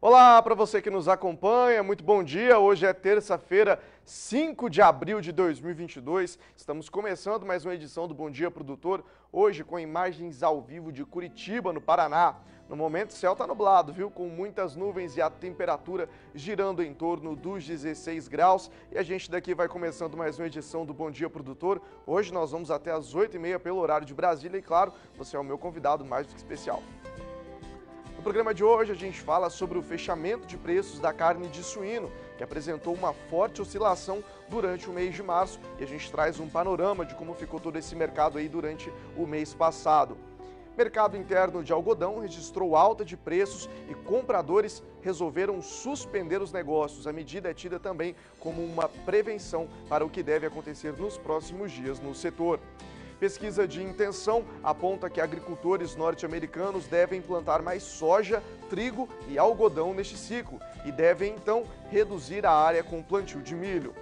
Olá para você que nos acompanha, muito bom dia. Hoje é terça-feira, 5 de abril de 2022. Estamos começando mais uma edição do Bom Dia Produtor, hoje com imagens ao vivo de Curitiba, no Paraná. No momento, o céu está nublado, viu? Com muitas nuvens e a temperatura girando em torno dos 16 graus. E a gente daqui vai começando mais uma edição do Bom Dia Produtor. Hoje nós vamos até às 8h30 pelo horário de Brasília e, claro, você é o meu convidado mais do que especial. No programa de hoje, a gente fala sobre o fechamento de preços da carne de suíno, que apresentou uma forte oscilação durante o mês de março, e a gente traz um panorama de como ficou todo esse mercado aí durante o mês passado. Mercado interno de algodão registrou alta de preços e compradores resolveram suspender os negócios. A medida é tida também como uma prevenção para o que deve acontecer nos próximos dias no setor. Pesquisa de intenção aponta que agricultores norte-americanos devem plantar mais soja, trigo e algodão neste ciclo e devem então reduzir a área com plantio de milho.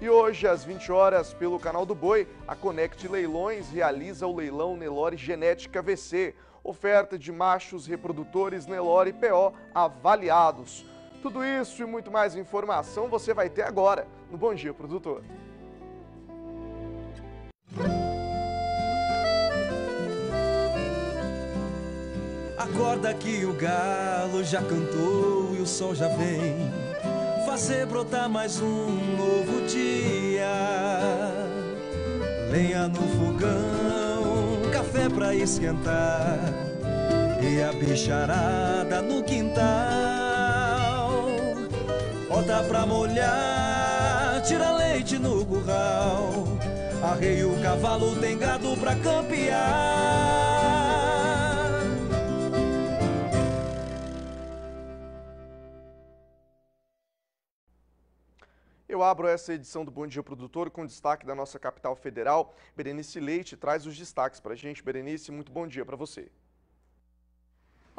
E hoje, às 20 horas, pelo canal do Boi, a Conect Leilões realiza o leilão Nelore Genética VC, oferta de machos reprodutores Nelore PO avaliados. Tudo isso e muito mais informação você vai ter agora no Bom Dia Produtor. Acorda que o galo já cantou e o sol já vem fazer brotar mais um novo dia. Lenha no fogão, café pra esquentar e a bicharada no quintal. Bota pra molhar, tira leite no curral. Arrei o cavalo, tem gado pra campear. Eu abro essa edição do Bom Dia Produtor com destaque da nossa capital federal. Berenice Leite traz os destaques para a gente. Berenice, muito bom dia para você.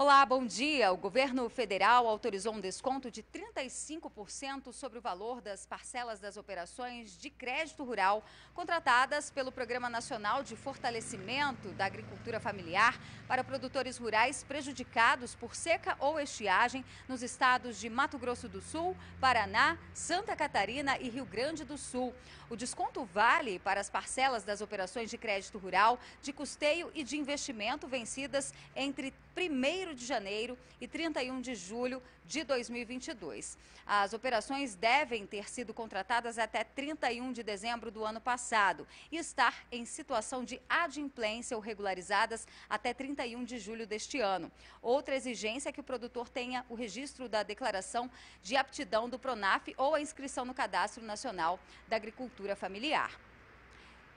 Olá, bom dia. O governo federal autorizou um desconto de 35% sobre o valor das parcelas das operações de crédito rural contratadas pelo Programa Nacional de Fortalecimento da Agricultura Familiar para produtores rurais prejudicados por seca ou estiagem nos estados de Mato Grosso do Sul, Paraná, Santa Catarina e Rio Grande do Sul. O desconto vale para as parcelas das operações de crédito rural, de custeio e de investimento vencidas entre 1 de janeiro e 31 de julho de 2022. As operações devem ter sido contratadas até 31 de dezembro do ano passado e estar em situação de adimplência ou regularizadas até 31 de julho deste ano. Outra exigência é que o produtor tenha o registro da declaração de aptidão do Pronaf ou a inscrição no Cadastro Nacional da Agricultura Familiar.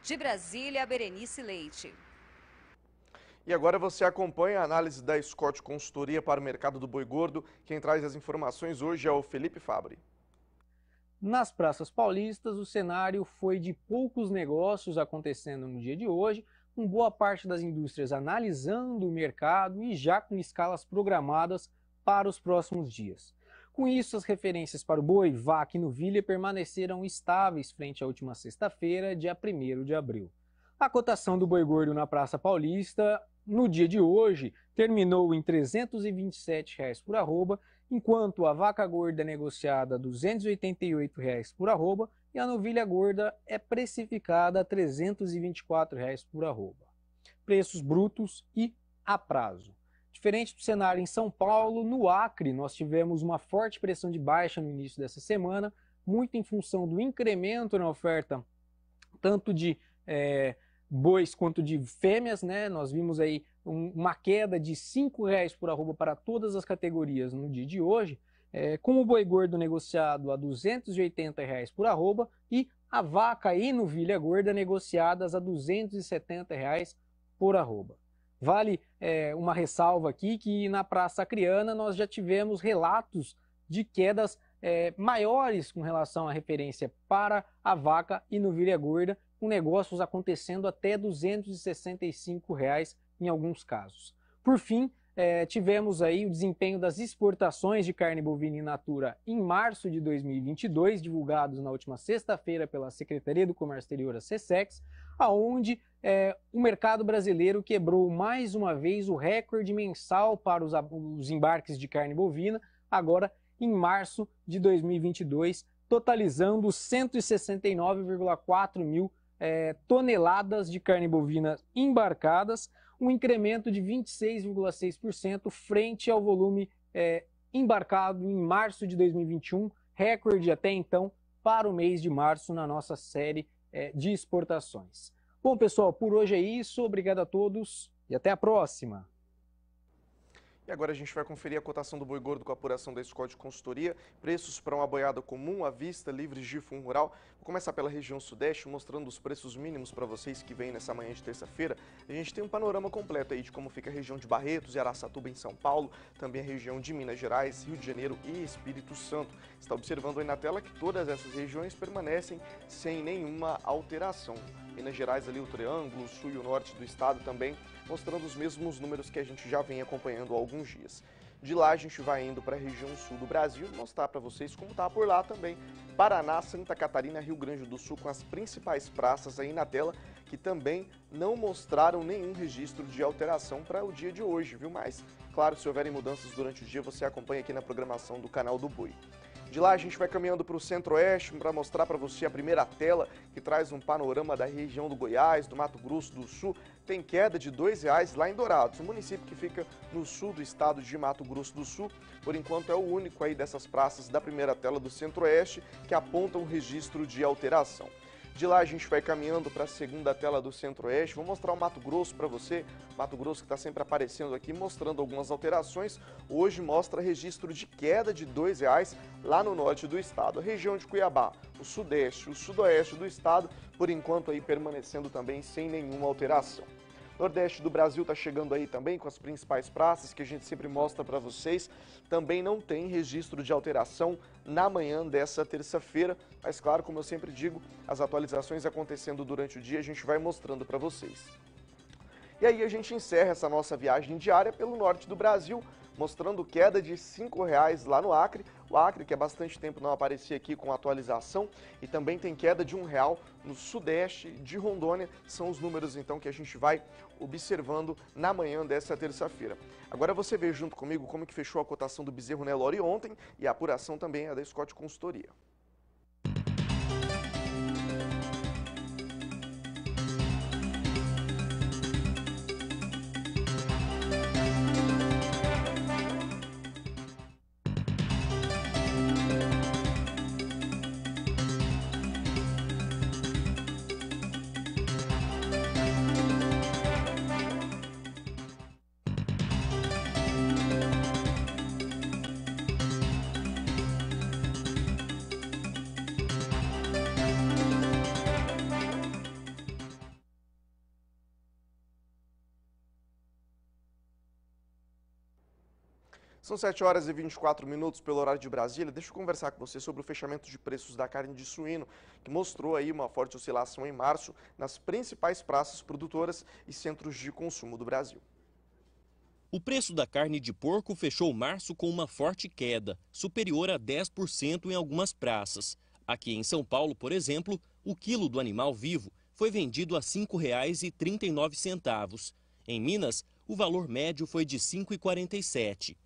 De Brasília, Berenice Leite. E agora você acompanha a análise da Scott Consultoria para o mercado do boi gordo. Quem traz as informações hoje é o Felipe Fabri. Nas praças paulistas, o cenário foi de poucos negócios acontecendo no dia de hoje, com boa parte das indústrias analisando o mercado e já com escalas programadas para os próximos dias. Com isso, as referências para o boi, vaca e novilha permaneceram estáveis frente à última sexta-feira, dia 1 de abril. A cotação do boi gordo na Praça Paulista no dia de hoje terminou em R$ 327,00 por arroba, enquanto a vaca gorda é negociada 288 R$ 288,00 por arroba e a novilha gorda é precificada a R$ 324,00 por arroba. Preços brutos e a prazo. Diferente do cenário em São Paulo, no Acre nós tivemos uma forte pressão de baixa no início dessa semana, muito em função do incremento na oferta, tanto de eh, bois quanto de fêmeas, né? Nós vimos aí um, uma queda de R$ 5,00 por arroba para todas as categorias no dia de hoje, é, com o boi gordo negociado a R$ 280,00 reais por arroba e a vaca e novilha gorda negociadas a R$ 270,00 reais por arroba. Vale é, uma ressalva aqui que na Praça Acriana nós já tivemos relatos de quedas é, maiores com relação à referência para a vaca e novilha gorda, com negócios acontecendo até R$ 265 em alguns casos. Por fim, é, tivemos aí o desempenho das exportações de carne bovina in natura em março de 2022, divulgados na última sexta-feira pela Secretaria do Comércio Exterior, a SESEX, aonde é, o mercado brasileiro quebrou mais uma vez o recorde mensal para os, os embarques de carne bovina, agora em março de 2022, totalizando 169,4 mil é, toneladas de carne bovina embarcadas, um incremento de 26,6% frente ao volume é, embarcado em março de 2021, recorde até então para o mês de março na nossa série é, de exportações. Bom, pessoal, por hoje é isso. Obrigado a todos e até a próxima! E agora a gente vai conferir a cotação do boi gordo com a apuração da Escola de Consultoria, preços para uma boiada comum, à vista, livres de fundo rural. Vou começar pela região sudeste, mostrando os preços mínimos para vocês que vêm nessa manhã de terça-feira. A gente tem um panorama completo aí de como fica a região de Barretos e Araçatuba em São Paulo, também a região de Minas Gerais, Rio de Janeiro e Espírito Santo. Está observando aí na tela que todas essas regiões permanecem sem nenhuma alteração. Minas Gerais ali o Triângulo, o Sul e o Norte do Estado também mostrando os mesmos números que a gente já vem acompanhando há alguns dias. De lá a gente vai indo para a região sul do Brasil mostrar para vocês como está por lá também. Paraná, Santa Catarina, Rio Grande do Sul com as principais praças aí na tela que também não mostraram nenhum registro de alteração para o dia de hoje, viu? Mas, claro, se houverem mudanças durante o dia, você acompanha aqui na programação do canal do Boi. De lá a gente vai caminhando para o centro-oeste para mostrar para você a primeira tela que traz um panorama da região do Goiás, do Mato Grosso do Sul, tem queda de R$ 2,00 lá em Dourados, um município que fica no sul do estado de Mato Grosso do Sul. Por enquanto é o único aí dessas praças da primeira tela do Centro-Oeste que aponta um registro de alteração. De lá a gente vai caminhando para a segunda tela do Centro-Oeste. Vou mostrar o Mato Grosso para você. Mato Grosso que está sempre aparecendo aqui, mostrando algumas alterações. Hoje mostra registro de queda de R$ 2,00 lá no norte do estado. A região de Cuiabá, o sudeste, o sudoeste do estado, por enquanto aí permanecendo também sem nenhuma alteração. Nordeste do Brasil está chegando aí também com as principais praças que a gente sempre mostra para vocês. Também não tem registro de alteração na manhã dessa terça-feira, mas claro, como eu sempre digo, as atualizações acontecendo durante o dia a gente vai mostrando para vocês. E aí a gente encerra essa nossa viagem diária pelo norte do Brasil, mostrando queda de R$ 5,00 lá no Acre. O Acre, que há bastante tempo não aparecia aqui com atualização, e também tem queda de R$ 1,00 no sudeste de Rondônia. São os números, então, que a gente vai observando na manhã desta terça-feira. Agora você vê junto comigo como que fechou a cotação do bezerro Nelore ontem e a apuração também é da Scott Consultoria. São 7 horas e 24 minutos pelo horário de Brasília. Deixa eu conversar com você sobre o fechamento de preços da carne de suíno, que mostrou aí uma forte oscilação em março nas principais praças produtoras e centros de consumo do Brasil. O preço da carne de porco fechou março com uma forte queda, superior a 10% em algumas praças. Aqui em São Paulo, por exemplo, o quilo do animal vivo foi vendido a R$ 5,39. Em Minas, o valor médio foi de R$ 5,47.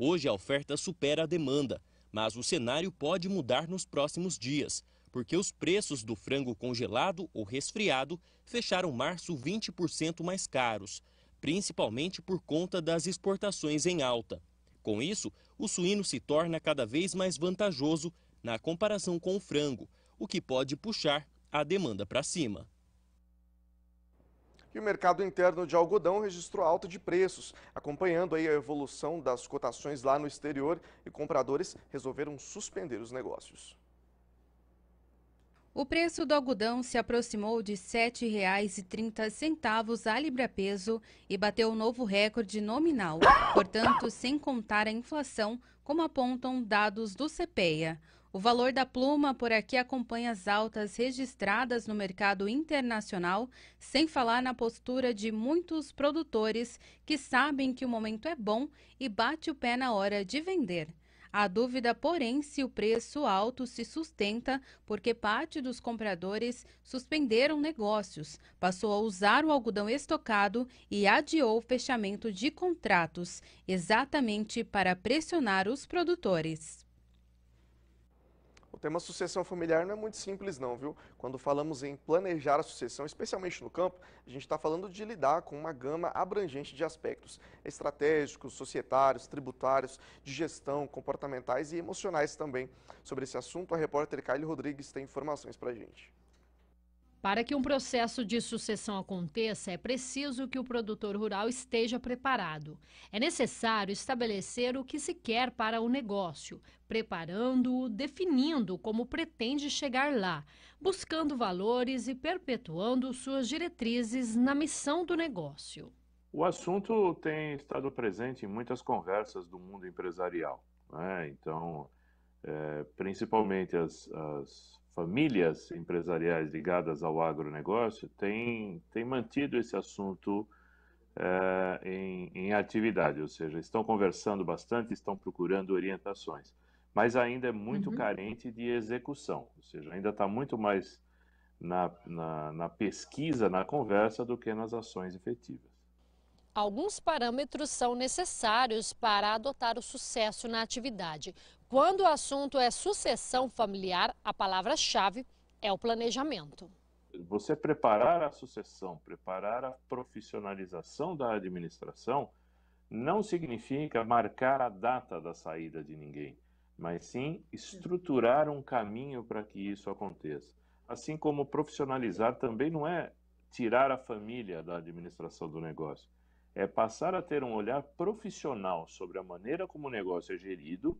Hoje a oferta supera a demanda, mas o cenário pode mudar nos próximos dias, porque os preços do frango congelado ou resfriado fecharam março 20% mais caros, principalmente por conta das exportações em alta. Com isso, o suíno se torna cada vez mais vantajoso na comparação com o frango, o que pode puxar a demanda para cima. E o mercado interno de algodão registrou alta de preços, acompanhando aí a evolução das cotações lá no exterior e compradores resolveram suspender os negócios. O preço do algodão se aproximou de R$ 7,30 a libra-peso e bateu um novo recorde nominal, portanto, sem contar a inflação, como apontam dados do CPEA. O valor da pluma por aqui acompanha as altas registradas no mercado internacional, sem falar na postura de muitos produtores que sabem que o momento é bom e bate o pé na hora de vender. Há dúvida, porém, se o preço alto se sustenta, porque parte dos compradores suspenderam negócios, passou a usar o algodão estocado e adiou o fechamento de contratos, exatamente para pressionar os produtores. O tema sucessão familiar não é muito simples não, viu? Quando falamos em planejar a sucessão, especialmente no campo, a gente está falando de lidar com uma gama abrangente de aspectos estratégicos, societários, tributários, de gestão, comportamentais e emocionais também. Sobre esse assunto, a repórter Kylie Rodrigues tem informações para a gente. Para que um processo de sucessão aconteça, é preciso que o produtor rural esteja preparado. É necessário estabelecer o que se quer para o negócio, preparando-o, definindo como pretende chegar lá, buscando valores e perpetuando suas diretrizes na missão do negócio. O assunto tem estado presente em muitas conversas do mundo empresarial. Né? Então, é, principalmente as, as famílias empresariais ligadas ao agronegócio têm, têm mantido esse assunto eh, em, em, atividade, ou seja, estão conversando bastante, estão procurando orientações, mas ainda é muito uhum. carente de execução, ou seja, ainda está muito mais na, na, na pesquisa, na conversa, do que nas ações efetivas. Alguns parâmetros são necessários para adotar o sucesso na atividade, quando o assunto é sucessão familiar, a palavra-chave é o planejamento. Você preparar a sucessão, preparar a profissionalização da administração, não significa marcar a data da saída de ninguém, mas sim estruturar um caminho para que isso aconteça. Assim como profissionalizar também não é tirar a família da administração do negócio, é passar a ter um olhar profissional sobre a maneira como o negócio é gerido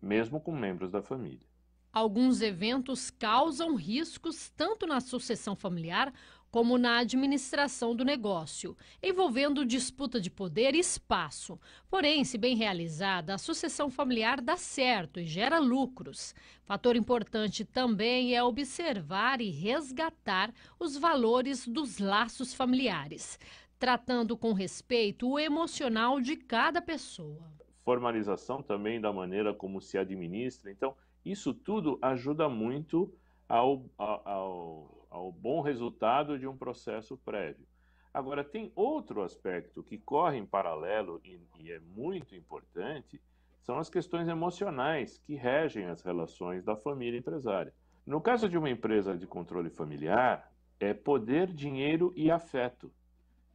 mesmo com membros da família. Alguns eventos causam riscos tanto na sucessão familiar como na administração do negócio, envolvendo disputa de poder e espaço. Porém, se bem realizada, a sucessão familiar dá certo e gera lucros. Fator importante também é observar e resgatar os valores dos laços familiares, tratando com respeito o emocional de cada pessoa formalização também da maneira como se administra. Então, isso tudo ajuda muito ao, ao, ao bom resultado de um processo prévio. Agora, tem outro aspecto que corre em paralelo e, e, é muito importante, são as questões emocionais que regem as relações da família empresária. No caso de uma empresa de controle familiar, é poder, dinheiro e afeto.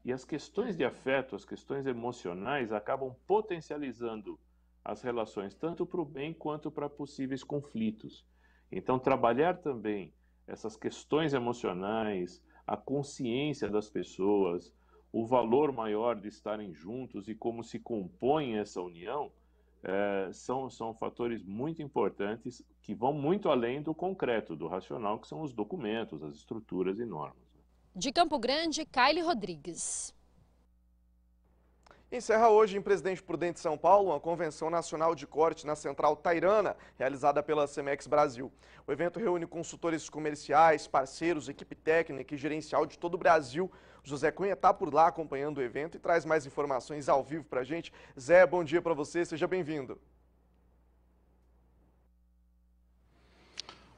E as questões de afeto, as questões emocionais, acabam potencializando as relações, tanto para o bem quanto para possíveis conflitos. Então, trabalhar também essas questões emocionais, a consciência das pessoas, o valor maior de estarem juntos e como se compõe essa união, é, são, são fatores muito importantes que vão muito além do concreto, do racional, que são os documentos, as estruturas e normas. De Campo Grande, Kylie Rodrigues. Encerra hoje em Presidente Prudente São Paulo uma convenção nacional de corte na Central Tairana, realizada pela Cemex Brasil. O evento reúne consultores comerciais, parceiros, equipe técnica e gerencial de todo o Brasil. José Cunha está por lá acompanhando o evento e traz mais informações ao vivo para a gente. Zé, bom dia para você, seja bem-vindo.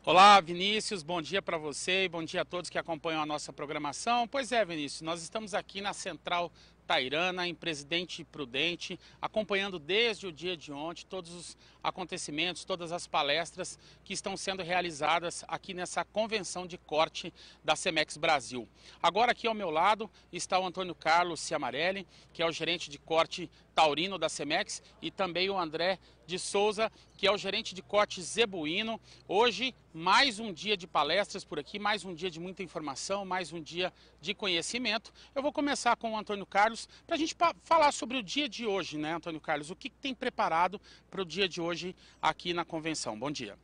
Olá, Vinícius, bom dia para você e bom dia a todos que acompanham a nossa programação. Pois é, Vinícius, nós estamos aqui na Central Tairana, em Presidente Prudente, acompanhando desde o dia de ontem todos os acontecimentos, todas as palestras que estão sendo realizadas aqui nessa convenção de corte da Cemex Brasil. Agora aqui ao meu lado está o Antônio Carlos Ciamarelli, que é o gerente de corte taurino da Semex, e também o André de Souza, que é o gerente de corte zebuíno. Hoje, mais um dia de palestras por aqui, mais um dia de muita informação, mais um dia de conhecimento. Eu vou começar com o Antônio Carlos para a gente falar sobre o dia de hoje, né, Antônio Carlos? O que tem preparado para o dia de hoje aqui na convenção? Bom dia.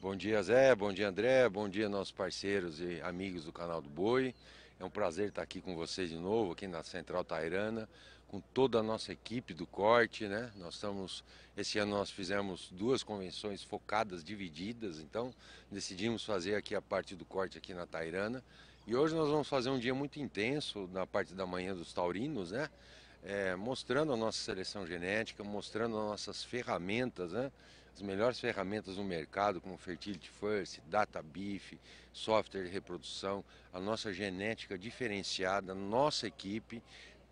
Bom dia, Zé. Bom dia, André. Bom dia, nossos parceiros e amigos do canal do Boi. É um prazer estar aqui com vocês de novo, aqui na Central Tairana, com toda a nossa equipe do corte, né? Nós estamos esse ano nós fizemos duas convenções focadas, divididas, então decidimos fazer aqui a parte do corte aqui na Tairana. E hoje nós vamos fazer um dia muito intenso na parte da manhã dos taurinos, né? É, mostrando a nossa seleção genética, mostrando as nossas ferramentas, né? as melhores ferramentas no mercado, como Fertility First, Data Beef, software de reprodução, a nossa genética diferenciada, nossa equipe,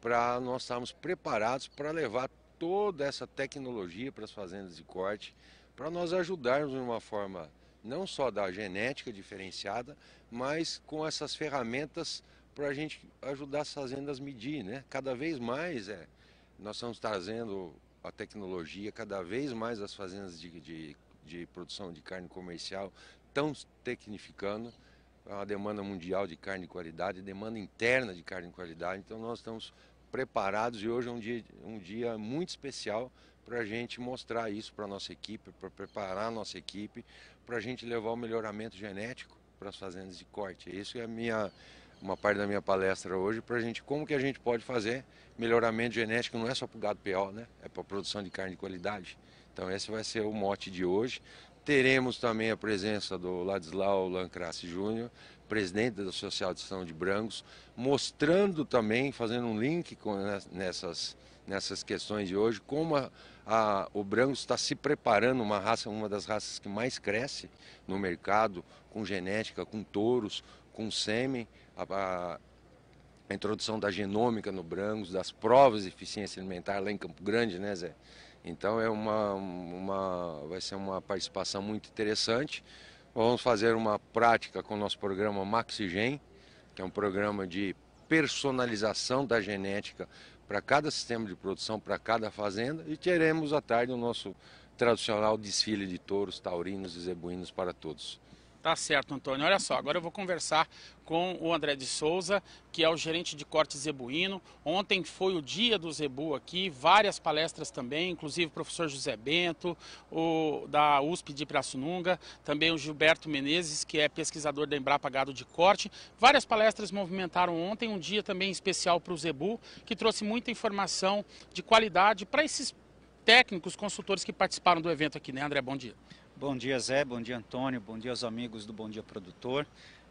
para nós estarmos preparados para levar toda essa tecnologia para as fazendas de corte, para nós ajudarmos de uma forma não só da genética diferenciada, mas com essas ferramentas para a gente ajudar as fazendas a medir, né? Cada vez mais é, nós estamos trazendo a tecnologia, cada vez mais as fazendas de, de, de produção de carne comercial estão tecnificando. É a demanda mundial de carne de qualidade, demanda interna de carne de qualidade. Então nós estamos preparados e hoje é um dia, um dia muito especial para a gente mostrar isso para a nossa equipe, para preparar a nossa equipe, para a gente levar o melhoramento genético para as fazendas de corte. Isso é a minha, uma parte da minha palestra hoje, para a gente como que a gente pode fazer melhoramento genético, não é só para o gado PO, né? é para a produção de carne de qualidade. Então esse vai ser o mote de hoje. Teremos também a presença do Ladislau Lancrace Júnior, presidente da Associação de Brancos, mostrando também, fazendo um link com, nessas, nessas questões de hoje, como a, a, o branco está se preparando, uma raça, uma das raças que mais cresce no mercado, com genética, com touros, com sêmen, a, a introdução da genômica no Brangos, das provas de eficiência alimentar lá em Campo Grande, né, Zé? Então é uma, uma, vai ser uma participação muito interessante. Vamos fazer uma prática com o nosso programa Maxigen, que é um programa de personalização da genética para cada sistema de produção, para cada fazenda, e teremos à tarde o nosso tradicional desfile de touros, taurinos e zebuínos para todos. Tá certo, Antônio. Olha só, agora eu vou conversar com o André de Souza, que é o gerente de corte zebuíno. Ontem foi o dia do zebu aqui, várias palestras também, inclusive o professor José Bento, o da USP de Pirassununga, também o Gilberto Menezes, que é pesquisador da Embrapa Gado de Corte. Várias palestras movimentaram ontem, um dia também especial para o zebu, que trouxe muita informação de qualidade para esses técnicos, consultores que participaram do evento aqui, né, André? Bom dia. Bom dia, Zé. Bom dia, Antônio. Bom dia aos amigos do Bom Dia Produtor.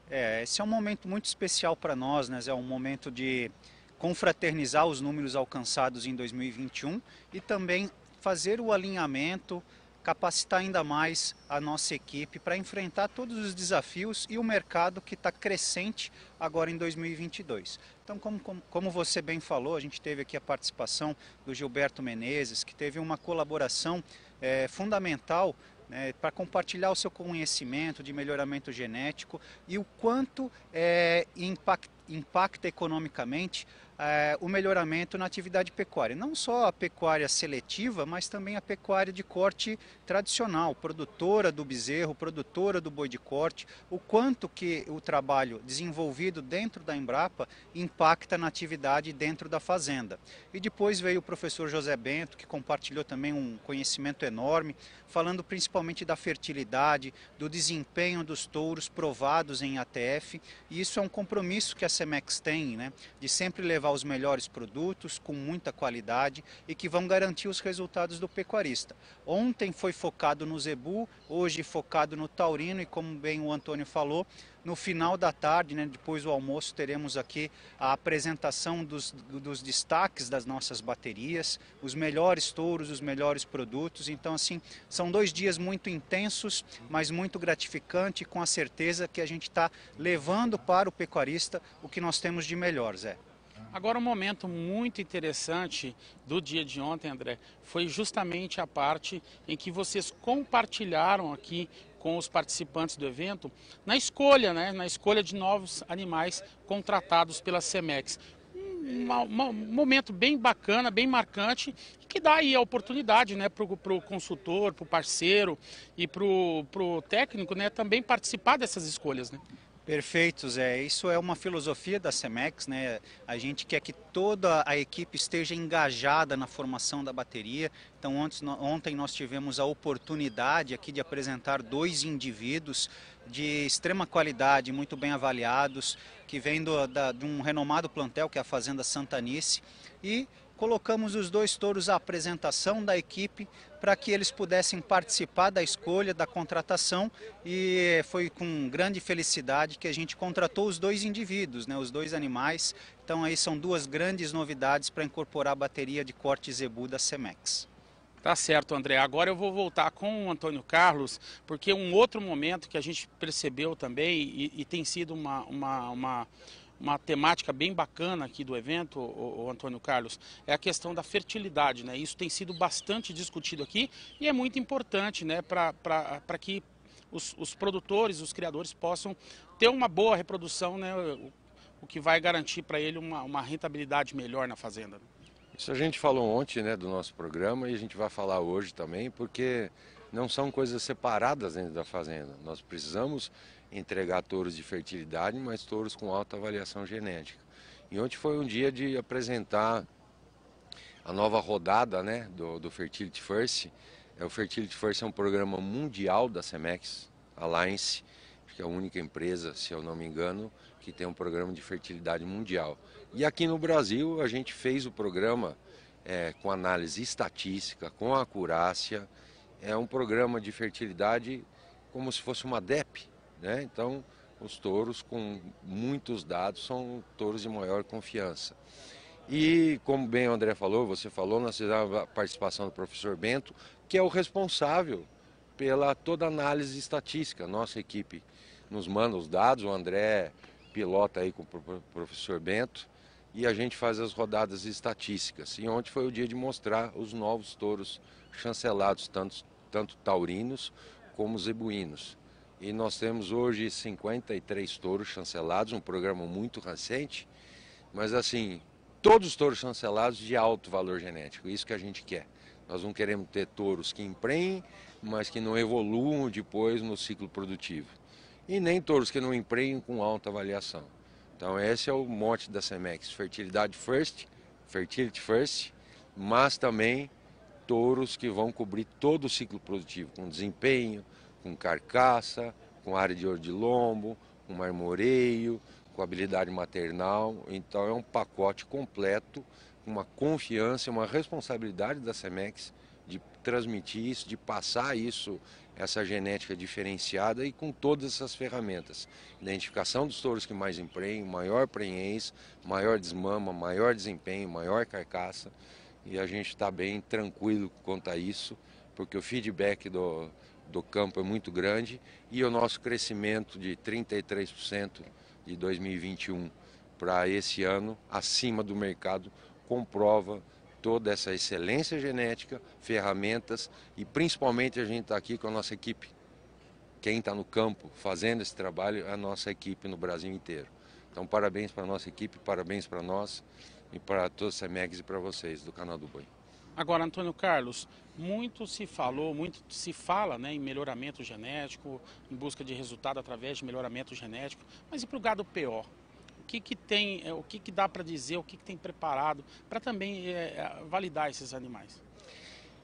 É, esse é um momento muito especial para nós, né? É um momento de confraternizar os números alcançados em 2021 e também fazer o alinhamento, capacitar ainda mais a nossa equipe para enfrentar todos os desafios e o mercado que está crescente agora em 2022. Então, como, como, como, você bem falou, a gente teve aqui a participação do Gilberto Menezes, que teve uma colaboração é, fundamental né, para compartilhar o seu conhecimento de melhoramento genético e o quanto é, impacta economicamente é, o melhoramento na atividade pecuária. Não só a pecuária seletiva, mas também a pecuária de corte tradicional, produtora do bezerro, produtora do boi de corte, o quanto que o trabalho desenvolvido dentro da Embrapa impacta na atividade dentro da fazenda. E depois veio o professor José Bento, que compartilhou também um conhecimento enorme, falando principalmente da fertilidade, do desempenho dos touros provados em ATF, e isso é um compromisso que a SEMEX tem, né, de sempre levar levar os melhores produtos com muita qualidade e que vão garantir os resultados do pecuarista. Ontem foi focado no zebu, hoje focado no taurino e como bem o Antônio falou, no final da tarde, né, depois do almoço, teremos aqui a apresentação dos, dos destaques das nossas baterias, os melhores touros, os melhores produtos. Então, assim, são dois dias muito intensos, mas muito gratificante, com a certeza que a gente está levando para o pecuarista o que nós temos de melhor, Zé. Agora, um momento muito interessante do dia de ontem, André, foi justamente a parte em que vocês compartilharam aqui com os participantes do evento na escolha, né, na escolha de novos animais contratados pela CEMEX. Um, um momento bem bacana, bem marcante, que dá aí a oportunidade né, para o consultor, para o parceiro e para o técnico né, também participar dessas escolhas. Né? Perfeito, Zé. Isso é uma filosofia da Semex, né? A gente quer que toda a equipe esteja engajada na formação da bateria. Então, ontem nós tivemos a oportunidade aqui de apresentar dois indivíduos de extrema qualidade, muito bem avaliados, que vêm de um renomado plantel, que é a Fazenda Santanice, e colocamos os dois touros à apresentação da equipe para que eles pudessem participar da escolha, da contratação e foi com grande felicidade que a gente contratou os dois indivíduos, né, os dois animais. Então aí são duas grandes novidades para incorporar a bateria de corte zebu da Semex. Tá certo, André. Agora eu vou voltar com o Antônio Carlos, porque um outro momento que a gente percebeu também e, e tem sido uma, uma, uma uma temática bem bacana aqui do evento, o, o Antônio Carlos, é a questão da fertilidade. Né? Isso tem sido bastante discutido aqui e é muito importante né, para que os, os, produtores, os criadores possam ter uma boa reprodução, né, o, o que vai garantir para ele uma, uma rentabilidade melhor na fazenda. Isso a gente falou ontem né, do nosso programa e a gente vai falar hoje também, porque não são coisas separadas dentro da fazenda. Nós precisamos entregar touros de fertilidade, mas touros com alta avaliação genética. E ontem foi um dia de apresentar a nova rodada né, do, do Fertility First. É, o Fertility First é um programa mundial da Semex Alliance, que é a única empresa, se eu não me engano, que tem um programa de fertilidade mundial. E aqui no Brasil a gente fez o programa é, com análise estatística, com acurácia. É um programa de fertilidade como se fosse uma DEP, né? Então, os touros com muitos dados são touros de maior confiança. E, como bem o André falou, você falou, nós fizemos a participação do professor Bento, que é o responsável pela toda análise estatística. Nossa equipe nos manda os dados, o André pilota aí com o professor Bento, e a gente faz as rodadas estatísticas. E ontem foi o dia de mostrar os novos touros chancelados, tanto, tanto taurinos como zebuínos e nós temos hoje 53 touros chancelados, um programa muito recente, mas assim, todos os touros chancelados de alto valor genético, isso que a gente quer. Nós não queremos ter touros que empreem, mas que não evoluam depois no ciclo produtivo. E nem touros que não empreem com alta avaliação. Então esse é o mote da Semex, fertilidade first, fertility first, mas também touros que vão cobrir todo o ciclo produtivo, com desempenho, com carcaça, com área de lombo, com marmoreio, com habilidade maternal. Então é um pacote completo, uma confiança, uma responsabilidade da Semex de transmitir isso, de passar isso, essa genética diferenciada e com todas essas ferramentas. Identificação dos touros que mais empreem, maior prenhez, maior desmama, maior desempenho, maior carcaça. E a gente está bem tranquilo quanto a isso, porque o feedback do, do campo é muito grande e o nosso crescimento de 33% de 2021 para esse ano, acima do mercado, comprova toda essa excelência genética, ferramentas e principalmente a gente está aqui com a nossa equipe. Quem está no campo fazendo esse trabalho é a nossa equipe no Brasil inteiro. Então, parabéns para a nossa equipe, parabéns para nós e para todos os CEMEX e para vocês do canal do Boi. Agora, Antônio Carlos, muito se falou, muito se fala né, em melhoramento genético, em busca de resultado através de melhoramento genético, mas e para o gado pior? O que, que tem, é, o que, que dá para dizer, o que, que tem preparado para também é, é, validar esses animais?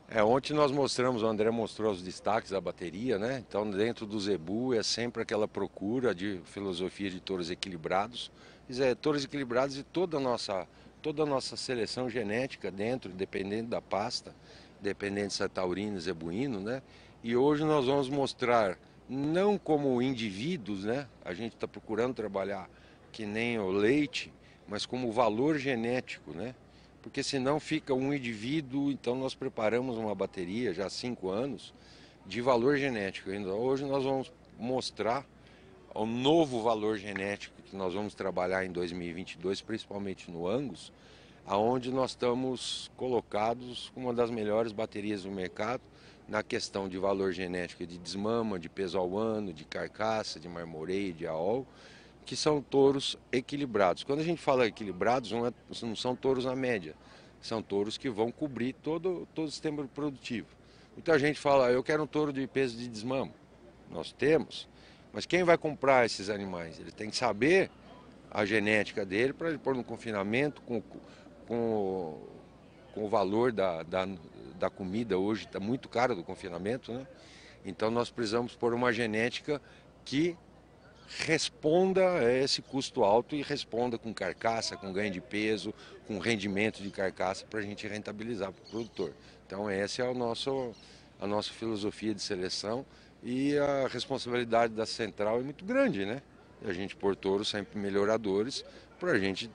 É, ontem nós mostramos, o André mostrou os destaques da bateria, né? Então, dentro do Zebu é sempre aquela procura de filosofia de touros equilibrados. de é, touros equilibrados e toda a nossa toda a nossa seleção genética dentro, dependendo da pasta, dependendo se é taurino, zebuíno, né? E hoje nós vamos mostrar, não como indivíduos, né? A gente está procurando trabalhar que nem o leite, mas como valor genético, né? Porque senão fica um indivíduo, então nós preparamos uma bateria já há cinco anos de valor genético. Então, hoje nós vamos mostrar o novo valor genético que nós vamos trabalhar em 2022, principalmente no Angus, aonde nós estamos colocados com uma das melhores baterias do mercado na questão de valor genético de desmama, de peso ao ano, de carcaça, de marmoreio, de aol, que são touros equilibrados. Quando a gente fala equilibrados, não, é, não são touros na média, são touros que vão cobrir todo, todo o sistema produtivo. Muita gente fala, ah, eu quero um touro de peso de desmama. Nós temos, mas quem vai comprar esses animais? Ele tem que saber a genética dele para ele pôr no confinamento com, com, com o valor da, da, da comida hoje, está muito caro do confinamento, né? Então nós precisamos pôr uma genética que responda a esse custo alto e responda com carcaça, com ganho de peso, com rendimento de carcaça para a gente rentabilizar para o produtor. Então essa é a nossa, a nossa filosofia de seleção e a responsabilidade da central é muito grande, né? E a gente, por touro, sempre melhoradores para a gente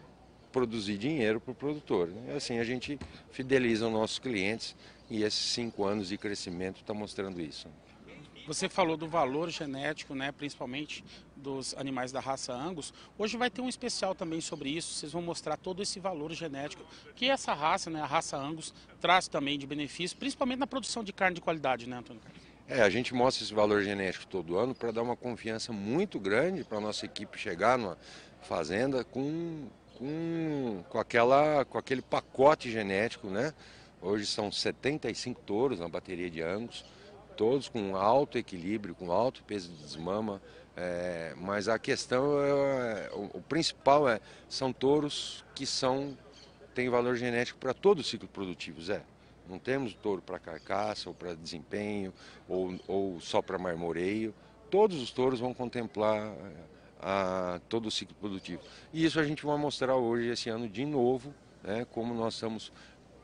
produzir dinheiro para o produtor. Né? E assim a gente fideliza os nossos clientes e esses cinco anos de crescimento está mostrando isso. Você falou do valor genético, né, principalmente dos animais da raça Angus. Hoje vai ter um especial também sobre isso. Vocês vão mostrar todo esse valor genético que essa raça, né, a raça Angus, traz também de benefício, principalmente na produção de carne de qualidade, né, Antônio é, a gente mostra esse valor genético todo ano para dar uma confiança muito grande para a nossa equipe chegar numa fazenda com, com, com, aquela, com aquele pacote genético, né? Hoje são 75 touros na bateria de Angus, todos com alto equilíbrio, com alto peso de desmama, é, mas a questão, é, é o, o, principal é, são touros que são, têm valor genético para todo o ciclo produtivo, Zé. Não temos touro para carcaça, ou para desempenho, ou, ou só para marmoreio. Todos os touros vão contemplar eh, a, todo o ciclo produtivo. E isso a gente vai mostrar hoje, esse ano, de novo, né, como nós estamos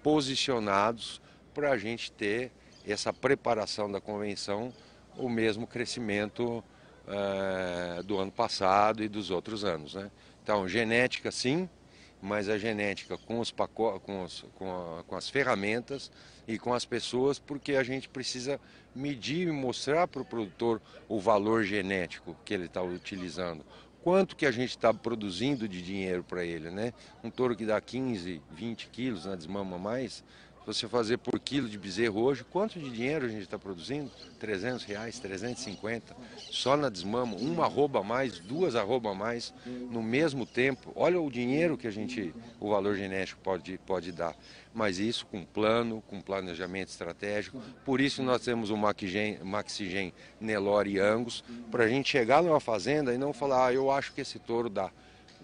posicionados para a gente ter essa preparação da convenção, o mesmo crescimento eh, do ano passado e dos outros anos. Né? Então, genética sim, mas a genética com, os com, os, com, a, com as ferramentas e com as pessoas, porque a gente precisa medir e mostrar para o produtor o valor genético que ele está utilizando. Quanto que a gente está produzindo de dinheiro para ele, né? Um touro que dá 15, 20 quilos na né? desmama mais, você fazer por quilo de bezerro hoje, quanto de dinheiro a gente está produzindo? 300 reais, 350, só na desmama, uma arroba a mais, duas arroba a mais, no mesmo tempo. Olha o dinheiro que a gente, o valor genético pode, pode dar. Mas isso com plano, com planejamento estratégico. Por isso nós temos o Maxigen, Maxigen Nelore e Angus, para a gente chegar numa fazenda e não falar, ah, eu acho que esse touro dá.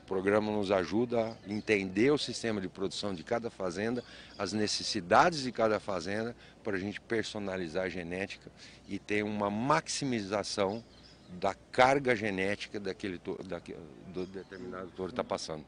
O programa nos ajuda a entender o sistema de produção de cada fazenda, as necessidades de cada fazenda, para a gente personalizar a genética e ter uma maximização da carga genética daquele, daquele do determinado touro está passando.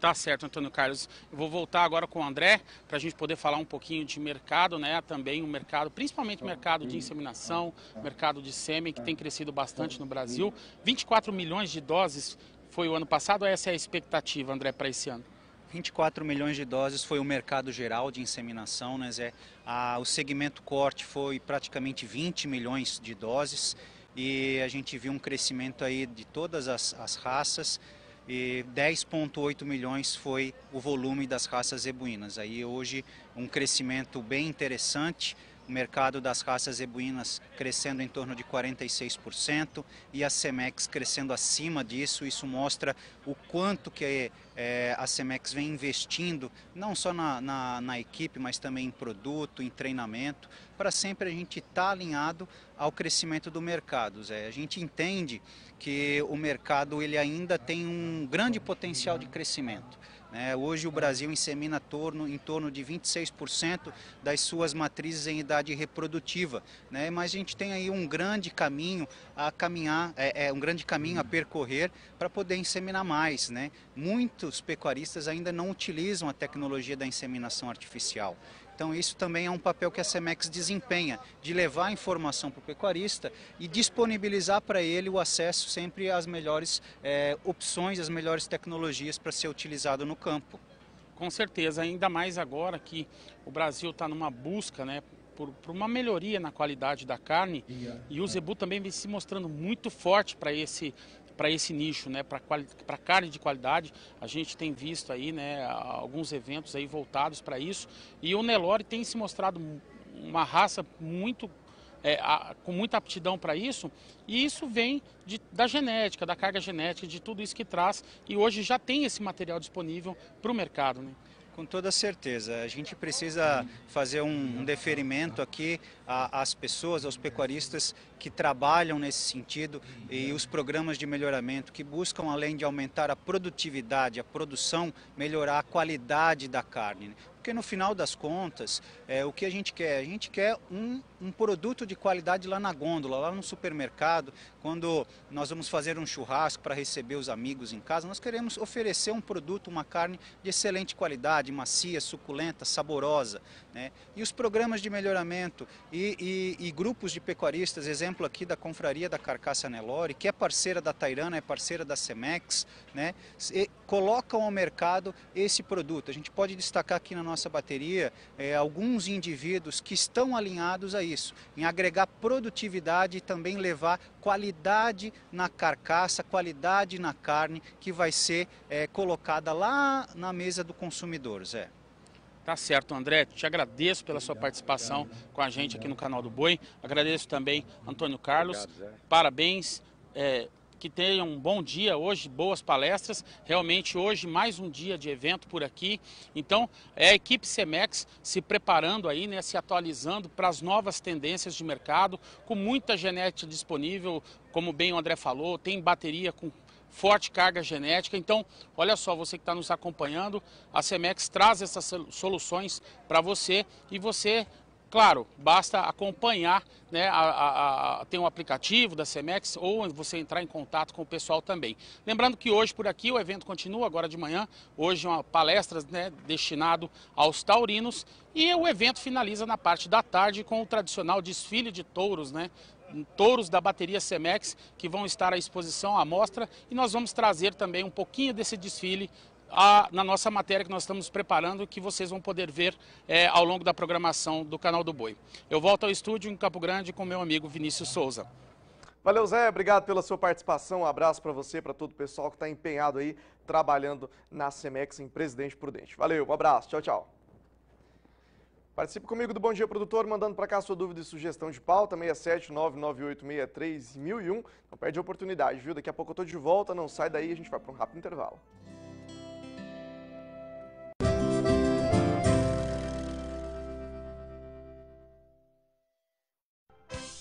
Tá certo, Antônio Carlos. Eu vou voltar agora com o André para a gente poder falar um pouquinho de mercado, né? Também o mercado, principalmente o mercado de inseminação, mercado de sêmen, que tem crescido bastante no Brasil. 24 milhões de doses foi o ano passado ou essa é a expectativa, André, para esse ano? 24 milhões de doses foi o mercado geral de inseminação, né, Zé? Ah, o segmento corte foi praticamente 20 milhões de doses e a gente viu um crescimento aí de todas as, as raças e 10,8 milhões foi o volume das raças zebuínas. Aí hoje um crescimento bem interessante o mercado das raças ebuínas crescendo em torno de 46% e a Semex crescendo acima disso. Isso mostra o quanto que é, a Semex vem investindo, não só na, na, na, equipe, mas também em produto, em treinamento, para sempre a gente estar tá alinhado ao crescimento do mercado. Zé. A gente entende que o mercado ele ainda tem um grande potencial de crescimento. É, hoje o é. Brasil insemina torno, em torno de 26% das suas matrizes em idade reprodutiva, né? mas a gente tem aí um grande caminho a caminhar, é, é um grande caminho a uhum. percorrer para poder inseminar mais. Né? Muitos pecuaristas ainda não utilizam a tecnologia da inseminação artificial. Então, isso também é um papel que a SEMEX desempenha, de levar a informação para o pecuarista e disponibilizar para ele o acesso sempre às melhores é, opções, às melhores tecnologias para ser utilizado no campo. Com certeza, ainda mais agora que o Brasil está numa busca né, por, por, uma melhoria na qualidade da carne e o Zebu também vem se mostrando muito forte para esse para esse nicho, né, para carne de qualidade. A gente tem visto aí né, alguns eventos aí voltados para isso e o Nelore tem se mostrado uma raça muito é, a, com muita aptidão para isso, e isso vem de, da genética, da carga genética, de tudo isso que traz, e hoje já tem esse material disponível para o mercado. Né? Com toda certeza. A gente precisa fazer um, deferimento aqui às pessoas, aos pecuaristas que trabalham nesse sentido e os programas de melhoramento que buscam, além de aumentar a produtividade, a produção, melhorar a qualidade da carne. Né? Porque no final das contas, é, o que a gente quer? A gente quer um, um produto de qualidade lá na gôndola, lá no supermercado, quando nós vamos fazer um churrasco para receber os amigos em casa, nós queremos oferecer um produto, uma carne de excelente qualidade, macia, suculenta, saborosa. Né? E os programas de melhoramento e, e, e, grupos de pecuaristas, exemplo aqui da Confraria da Carcaça Nelore, que é parceira da Tairana, é parceira da Semex, né? colocam ao mercado esse produto. A gente pode destacar aqui na nossa bateria é, alguns indivíduos que estão alinhados a isso, em agregar produtividade e também levar qualidade na carcaça, qualidade na carne que vai ser é, colocada lá na mesa do consumidor, Zé. Tá certo, André. Te agradeço pela sua participação com a gente aqui no canal do Boi. Agradeço também, Antônio Carlos. Parabéns. É, que tenham um bom dia hoje, boas palestras. Realmente hoje mais um dia de evento por aqui. Então, é a equipe Cemex se preparando aí, né, se atualizando para as novas tendências de mercado, com muita genética disponível, como bem o André falou, tem bateria com forte carga genética. Então, olha só, você que está nos acompanhando, a Semex traz essas soluções para você e você Claro, basta acompanhar, né, a, a, a, tem um aplicativo da Semex ou você entrar em contato com o pessoal também. Lembrando que hoje por aqui o evento continua, agora de manhã, hoje uma palestra né, destinado aos taurinos e o evento finaliza na parte da tarde com o tradicional desfile de touros né, touros da bateria Semex que vão estar à exposição à mostra e nós vamos trazer também um pouquinho desse desfile a, na nossa matéria que nós estamos preparando, que vocês vão poder ver é, ao longo da programação do Canal do Boi. Eu volto ao estúdio em Campo Grande com meu amigo Vinícius Souza. Valeu, Zé. Obrigado pela sua participação. Um abraço para você, para todo o pessoal que está empenhado aí, trabalhando na Semex em Presidente Prudente. Valeu, um abraço. Tchau, tchau. Participe comigo do Bom Dia Produtor, mandando para cá sua dúvida e sugestão de pauta, 67998631001. Não perde a oportunidade, viu? Daqui a pouco eu tô de volta, não sai daí, a gente vai para um rápido intervalo.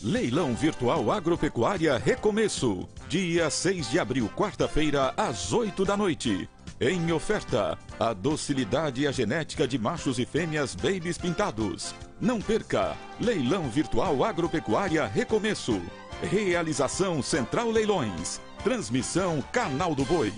Leilão Virtual Agropecuária Recomeço. Dia 6 de abril, quarta-feira, às 8 da noite. Em oferta, a docilidade e a genética de machos e fêmeas babies pintados. Não perca! Leilão Virtual Agropecuária Recomeço. Realização Central Leilões. Transmissão Canal do Boi.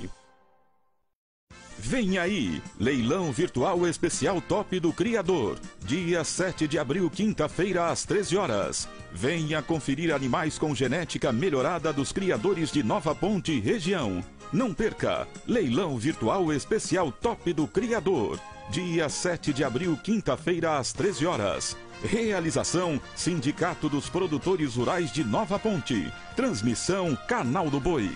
Vem aí, leilão virtual especial top do criador. Dia 7 de abril, quinta-feira, às 13 horas. Venha conferir animais com genética melhorada dos criadores de Nova Ponte região. Não perca, leilão virtual especial top do criador. Dia 7 de abril, quinta-feira, às 13 horas. Realização: Sindicato dos Produtores Rurais de Nova Ponte. Transmissão: Canal do Boi.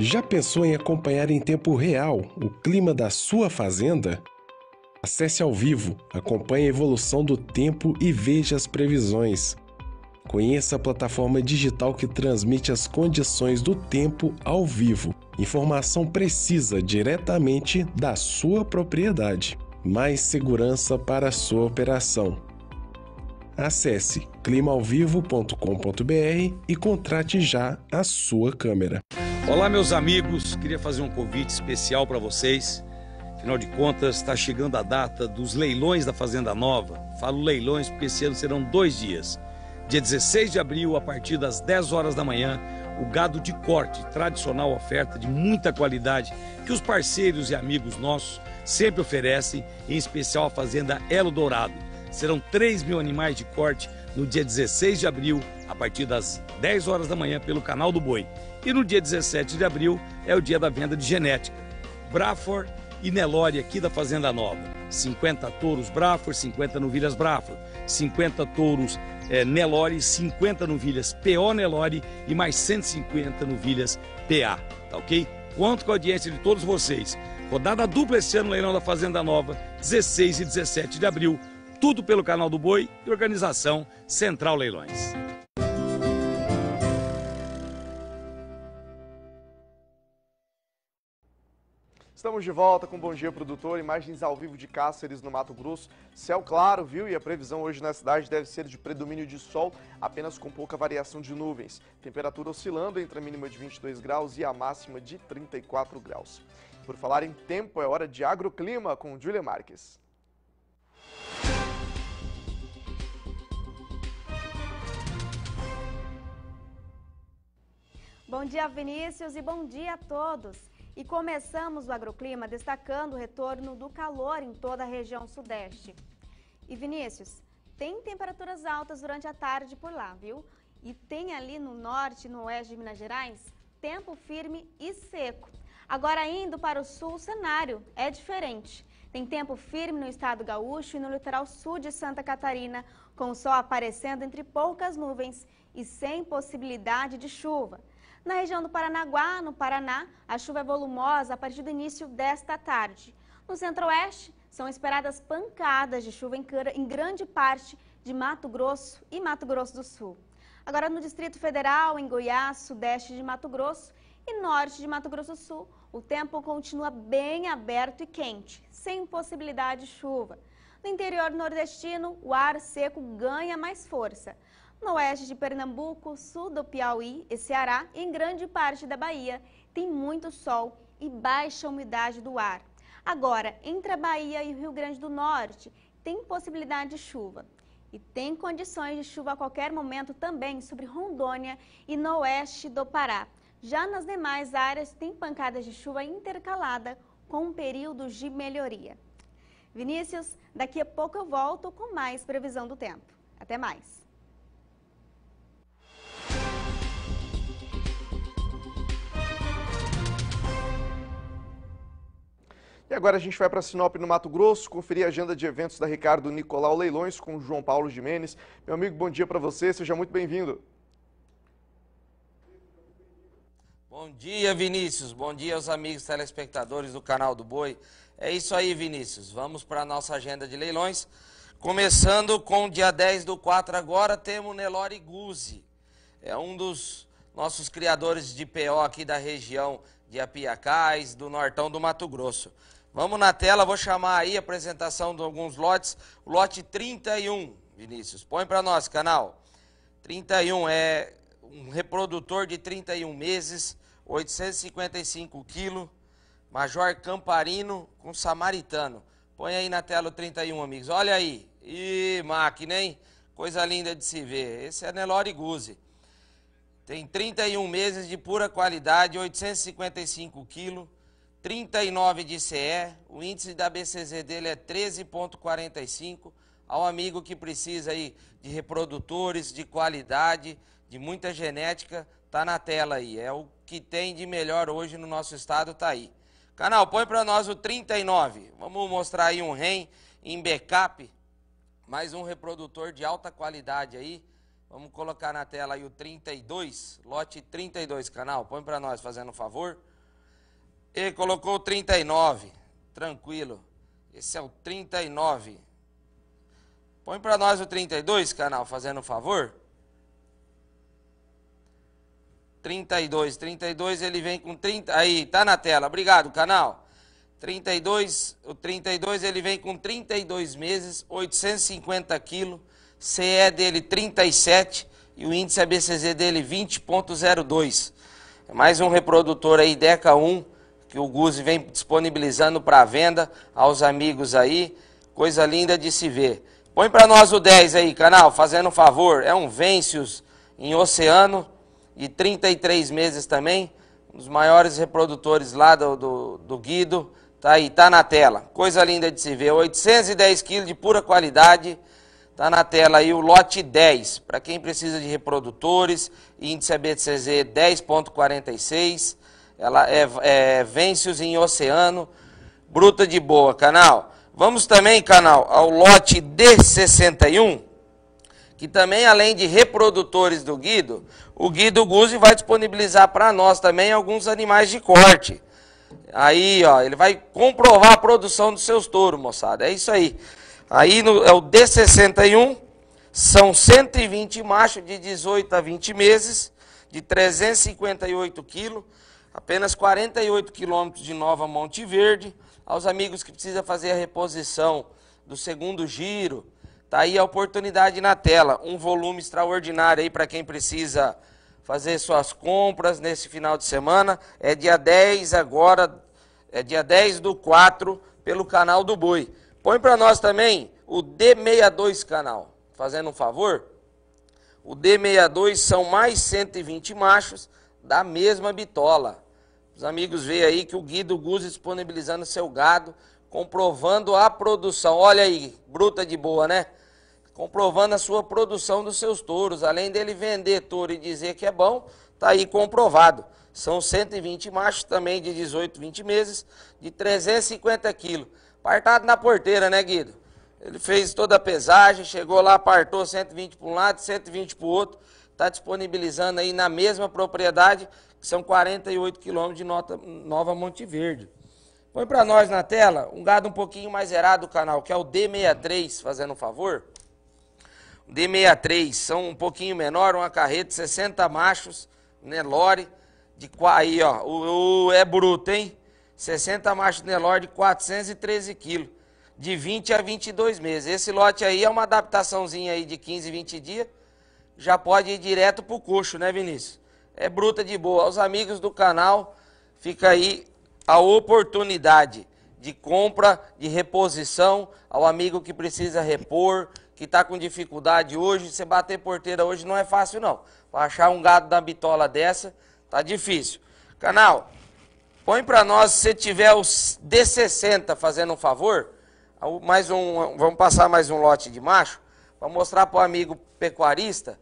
Já pensou em acompanhar em tempo real o clima da sua fazenda? Acesse ao vivo, acompanhe a evolução do tempo e veja as previsões. Conheça a plataforma digital que transmite as condições do tempo ao vivo. Informação precisa diretamente da sua propriedade. Mais segurança para a sua operação. Acesse climaalvivo.com.br e contrate já a sua câmera. Olá, meus amigos. Queria fazer um convite especial para vocês. Afinal de contas, está chegando a data dos leilões da Fazenda Nova. Falo leilões porque esse ano serão dois dias. Dia 16 de abril, a partir das 10 horas da manhã, o gado de corte, tradicional oferta de muita qualidade que os parceiros e amigos nossos sempre oferecem, em especial a Fazenda Elo Dourado. Serão 3 mil animais de corte no dia 16 de abril, a partir das 10 horas da manhã, pelo canal do Boi. E no dia 17 de abril é o dia da venda de genética. Braford e Nelore aqui da Fazenda Nova. 50 touros Braford, 50 novilhas Braford, 50 touros é, Nelore, 50 novilhas PO Nelore e mais 150 novilhas PA, tá ok? Conto com a audiência de todos vocês. Rodada dupla esse ano, Leilão da Fazenda Nova, 16 e 17 de abril. Tudo pelo canal do Boi e organização Central Leilões. Estamos de volta com Bom Dia Produtor, imagens ao vivo de Cáceres, no Mato Grosso. Céu claro, viu? E a previsão hoje na cidade deve ser de predomínio de sol, apenas com pouca variação de nuvens. Temperatura oscilando entre a mínima de 22 graus e a máxima de 34 graus. Por falar em tempo, é hora de agroclima com Julia Marques. Bom dia, Vinícius, e bom dia a todos. E começamos o agroclima destacando o retorno do calor em toda a região sudeste. E Vinícius, tem temperaturas altas durante a tarde por lá, viu? E tem ali no norte e no oeste de Minas Gerais tempo firme e seco. Agora, indo para o sul, o cenário é diferente. Tem tempo firme no estado gaúcho e no litoral sul de Santa Catarina, com o sol aparecendo entre poucas nuvens e sem possibilidade de chuva. Na região do Paranaguá, no Paraná, a chuva é volumosa a partir do início desta tarde. No centro-oeste, são esperadas pancadas de chuva em grande parte de Mato Grosso e Mato Grosso do Sul. Agora, no Distrito Federal, em Goiás, sudeste de Mato Grosso e norte de Mato Grosso do Sul, o tempo continua bem aberto e quente, sem possibilidade de chuva. No interior nordestino, o ar seco ganha mais força. No oeste de Pernambuco, sul do Piauí e Ceará, e em grande parte da Bahia, tem muito sol e baixa umidade do ar. Agora, entre a Bahia e o Rio Grande do Norte, tem possibilidade de chuva. E tem condições de chuva a qualquer momento também sobre Rondônia e no oeste do Pará. Já nas demais áreas, tem pancadas de chuva intercalada com períodos de melhoria. Vinícius, daqui a pouco eu volto com mais previsão do tempo. Até mais! E agora a gente vai para Sinop, no Mato Grosso, conferir a agenda de eventos da Ricardo Nicolau Leilões com João Paulo Jimenez. Meu amigo, bom dia para você, seja muito bem-vindo. Bom dia, Vinícius. Bom dia aos amigos telespectadores do canal do Boi. É isso aí, Vinícius. Vamos para a nossa agenda de leilões. Começando com o dia 10 do 4 agora, temos Nelore Guzzi. É um dos nossos criadores de PO aqui da região de Apiacais, do Nortão do Mato Grosso. Vamos na tela, vou chamar aí a apresentação de alguns lotes. Lote 31, Vinícius, põe para nós, canal. 31 é um reprodutor de 31 meses, 855 quilos, Major Camparino com Samaritano. Põe aí na tela o 31, amigos. Olha aí. Ih, máquina, hein? Coisa linda de se ver. Esse é Nelore Guzzi. Tem 31 meses de pura qualidade, 855 quilos. 39 de CE, o índice da BCZ dele é 13,45. Ao amigo que precisa aí de reprodutores, de qualidade, de muita genética, tá na tela aí. É o que tem de melhor hoje no nosso estado, tá aí. Canal, põe para nós o 39. Vamos mostrar aí um REM em backup, mais um reprodutor de alta qualidade aí. Vamos colocar na tela aí o 32, lote 32, canal. Põe para nós, fazendo um favor. Ele colocou 39. Tranquilo. Esse é o 39. Põe para nós o 32, canal, fazendo um favor. 32, 32 ele vem com 30, aí, tá na tela. Obrigado, canal. 32, o 32 ele vem com 32 meses, 850 quilos, CE dele 37 e o índice ABCZ dele 20.02. É mais um reprodutor aí, DECA 1 que o Guzi vem disponibilizando para venda aos amigos aí. Coisa linda de se ver. Põe para nós o 10 aí, canal, fazendo um favor. É um Vencius em Oceano, de 33 meses também. Um dos maiores reprodutores lá do, do, do Guido. Tá aí, tá na tela. Coisa linda de se ver. 810 quilos de pura qualidade. Tá na tela aí o lote 10. Para quem precisa de reprodutores, índice ABCZ 10.46. Ela é, é vence-os em oceano. Bruta de boa, canal. Vamos também, canal, ao lote D61, que também, além de reprodutores do Guido, o Guido Guzzi vai disponibilizar para nós também alguns animais de corte. Aí, ó, ele vai comprovar a produção dos seus touros, moçada. É isso aí. Aí no, é o D61, são 120 machos de 18 a 20 meses, de 358 quilos apenas 48 quilômetros de Nova Monte Verde, aos amigos que precisam fazer a reposição do segundo giro, tá aí a oportunidade na tela, um volume extraordinário aí para quem precisa fazer suas compras nesse final de semana, é dia 10 agora, é dia 10 do 4, pelo canal do Boi. Põe para nós também o D62 canal, fazendo um favor, o D62 são mais 120 machos da mesma bitola. Os amigos veem aí que o Guido Guzzi disponibilizando seu gado, comprovando a produção. Olha aí, bruta de boa, né? Comprovando a sua produção dos seus touros. Além dele vender touro e dizer que é bom, tá aí comprovado. São 120 machos, também de 18, 20 meses, de 350 quilos. Partado na porteira, né, Guido? Ele fez toda a pesagem, chegou lá, apartou 120 para um lado, 120 para o outro. Está disponibilizando aí na mesma propriedade são 48 quilômetros de Nota, Nova Monte Verde. Põe para nós na tela um gado um pouquinho mais zerado do canal, que é o D63, fazendo um favor. D63, são um pouquinho menor, uma carreta, 60 machos, Nelore, né, de, aí ó, o, o é bruto, hein? 60 machos Nelore de 413 quilos, de 20 a 22 meses. Esse lote aí é uma adaptaçãozinha aí de 15, 20 dias, já pode ir direto pro coxo, né Vinícius? é bruta de boa. Aos amigos do canal, fica aí a oportunidade de compra, de reposição, ao amigo que precisa repor, que está com dificuldade hoje. Você bater porteira hoje não é fácil, não. Para achar um gado da bitola dessa, tá difícil. Canal, põe para nós, se tiver os D60 fazendo um favor, mais um, vamos passar mais um lote de macho, para mostrar para o amigo pecuarista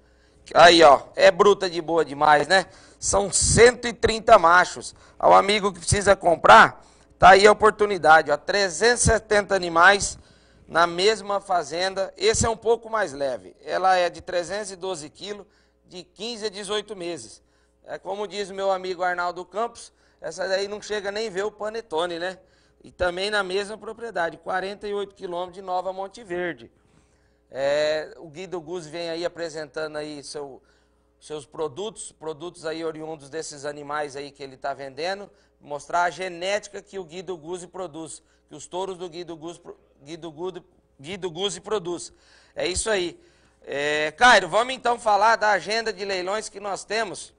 Aí, ó, é bruta de boa demais, né? São 130 machos. Ao amigo que precisa comprar, tá aí a oportunidade, ó, 370 animais na mesma fazenda. Esse é um pouco mais leve. Ela é de 312 quilos, de 15 a 18 meses. É como diz o meu amigo Arnaldo Campos, essa daí não chega nem ver o panetone, né? E também na mesma propriedade, 48 quilômetros de Nova Monte Verde. É, o Guido Guzzi vem aí apresentando aí seu, seus produtos, produtos aí oriundos desses animais aí que ele está vendendo, mostrar a genética que o Guido Guzzi produz, que os touros do Guido Guzzi, Guido Guzzi, Guido Guzzi produz. É isso aí. É, Cairo, vamos então falar da agenda de leilões que nós temos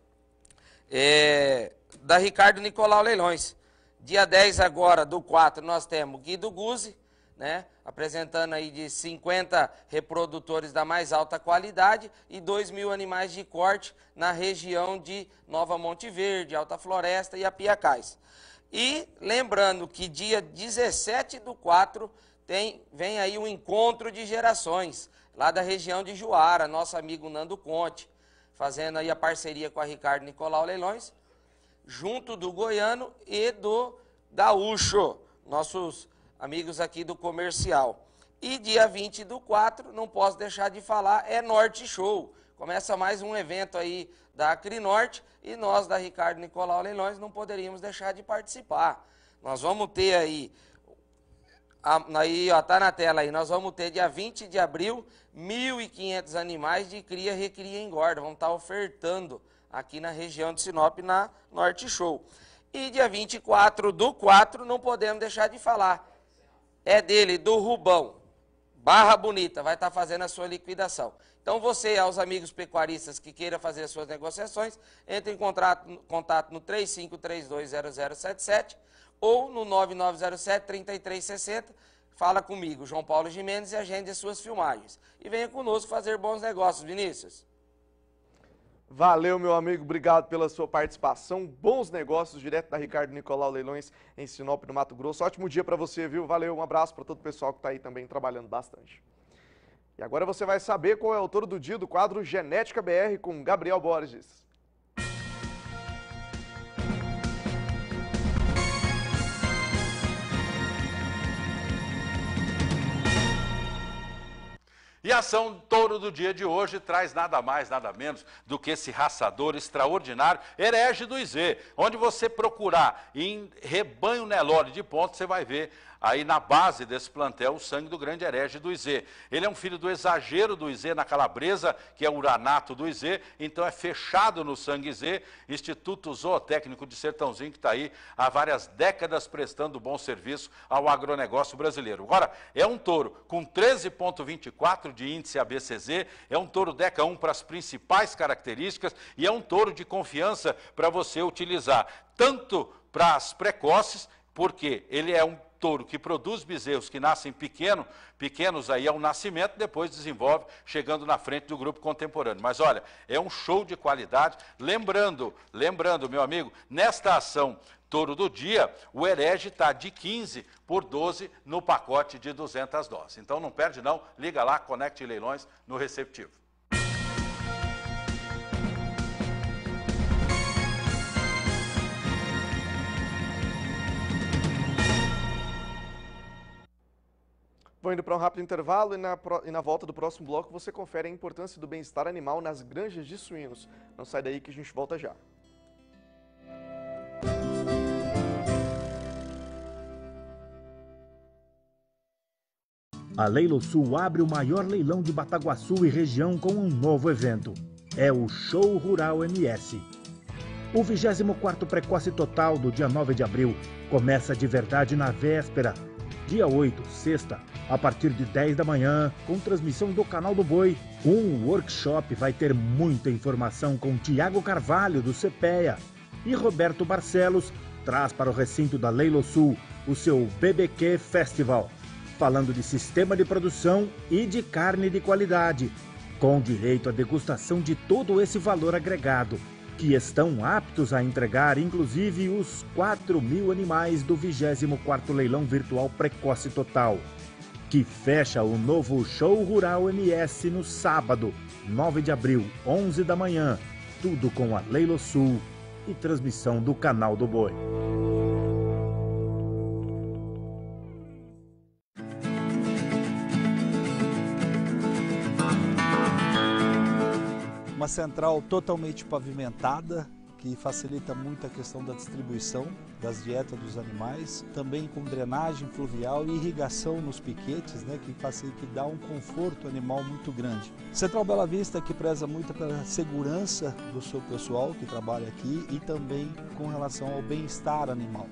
é, da Ricardo Nicolau Leilões. Dia 10 agora do 4 nós temos Guido Guzzi, né? apresentando aí de 50 reprodutores da mais alta qualidade e 2 mil animais de corte na região de Nova Monte Verde, Alta Floresta e Apiacais. E lembrando que dia 17 do 4 tem, vem aí o um encontro de gerações, lá da região de Juara, nosso amigo Nando Conte, fazendo aí a parceria com a Ricardo Nicolau Leilões, junto do goiano e do gaúcho, nossos amigos aqui do comercial. E dia 20 do 4, não posso deixar de falar, é Norte Show. Começa mais um evento aí da Acrinorte e nós da Ricardo Nicolau Leilões não poderíamos deixar de participar. Nós vamos ter aí, aí ó, tá na tela aí, nós vamos ter dia 20 de abril 1.500 animais de cria, recria e engorda. Vamos estar tá ofertando aqui na região de Sinop, na Norte Show. E dia 24 do 4, não podemos deixar de falar é dele, do Rubão. Barra Bonita vai estar tá fazendo a sua liquidação. Então você, aos amigos pecuaristas que queiram fazer as suas negociações, entre em contato, contato no 35320077 ou no 9907-3360. Fala comigo, João Paulo Jimenez, e agende as suas filmagens. E venha conosco fazer bons negócios, Vinícius. Valeu, meu amigo, obrigado pela sua participação. Bons negócios, direto da Ricardo Nicolau Leilões, em Sinop, no Mato Grosso. Ótimo dia para você, viu? Valeu, um abraço para todo o pessoal que está aí também trabalhando bastante. E agora você vai saber qual é o autor do dia do quadro Genética BR com Gabriel Borges. E a ação touro do dia de hoje traz nada mais, nada menos do que esse raçador extraordinário, herege do Z, onde você procurar em rebanho Nelore de ponto, você vai ver aí na base desse plantel o sangue do grande herege do Izê. Ele é um filho do exagero do Izê na Calabresa, que é o uranato do Izê, então é fechado no sangue Izê, Instituto Zootécnico de Sertãozinho, que está aí há várias décadas prestando bom serviço ao agronegócio brasileiro. Agora, é um touro com 13,24 de índice ABCZ, é um touro DECA 1 para as principais características e é um touro de confiança para você utilizar tanto para as precoces, porque ele é um touro que produz bezerros que nascem pequeno, pequenos aí ao é nascimento, depois desenvolve, chegando na frente do grupo contemporâneo. Mas olha, é um show de qualidade. Lembrando, lembrando, meu amigo, nesta ação touro do dia, o herege está de 15 por 12 no pacote de 200 doses. Então não perde não, liga lá, conecte leilões no receptivo. Estou indo para um rápido intervalo e na, e na volta do próximo bloco você confere a importância do bem-estar animal nas granjas de suínos. Não sai daí que a gente volta já. A Leilo Sul abre o maior leilão de Bataguaçu e região com um novo evento. É o Show Rural MS. O 24º Precoce Total do dia 9 de abril começa de verdade na véspera dia 8, sexta, a partir de 10 da manhã, com transmissão do canal do Boi. Um workshop vai ter muita informação com Tiago Carvalho, do CPEA, e Roberto Barcelos traz para o recinto da Leilo Sul o seu BBQ Festival, falando de sistema de produção e de carne de qualidade, com direito à degustação de todo esse valor agregado que estão aptos a entregar inclusive os 4 mil animais do 24º Leilão Virtual Precoce Total, que fecha o novo Show Rural MS no sábado, 9 de abril, 11 da manhã, tudo com a Leilo Sul e transmissão do Canal do Boi. Uma central totalmente pavimentada, que facilita muito a questão da distribuição das dietas dos animais, também com drenagem fluvial e irrigação nos piquetes, né, que, facilita, que dá um conforto animal muito grande. Central Bela Vista, que preza muito pela segurança do seu pessoal que trabalha aqui e também com relação ao bem-estar animal.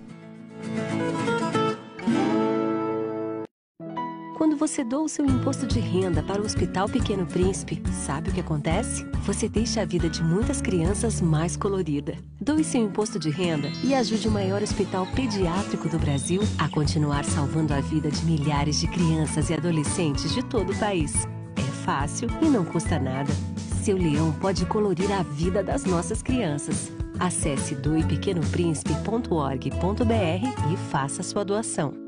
Quando você doa o seu imposto de renda para o Hospital Pequeno Príncipe, sabe o que acontece? Você deixa a vida de muitas crianças mais colorida. Doe seu imposto de renda e ajude o maior hospital pediátrico do Brasil a continuar salvando a vida de milhares de crianças e adolescentes de todo o país. É fácil e não custa nada. Seu leão pode colorir a vida das nossas crianças. Acesse doepequenopríncipe.org.br e faça sua doação.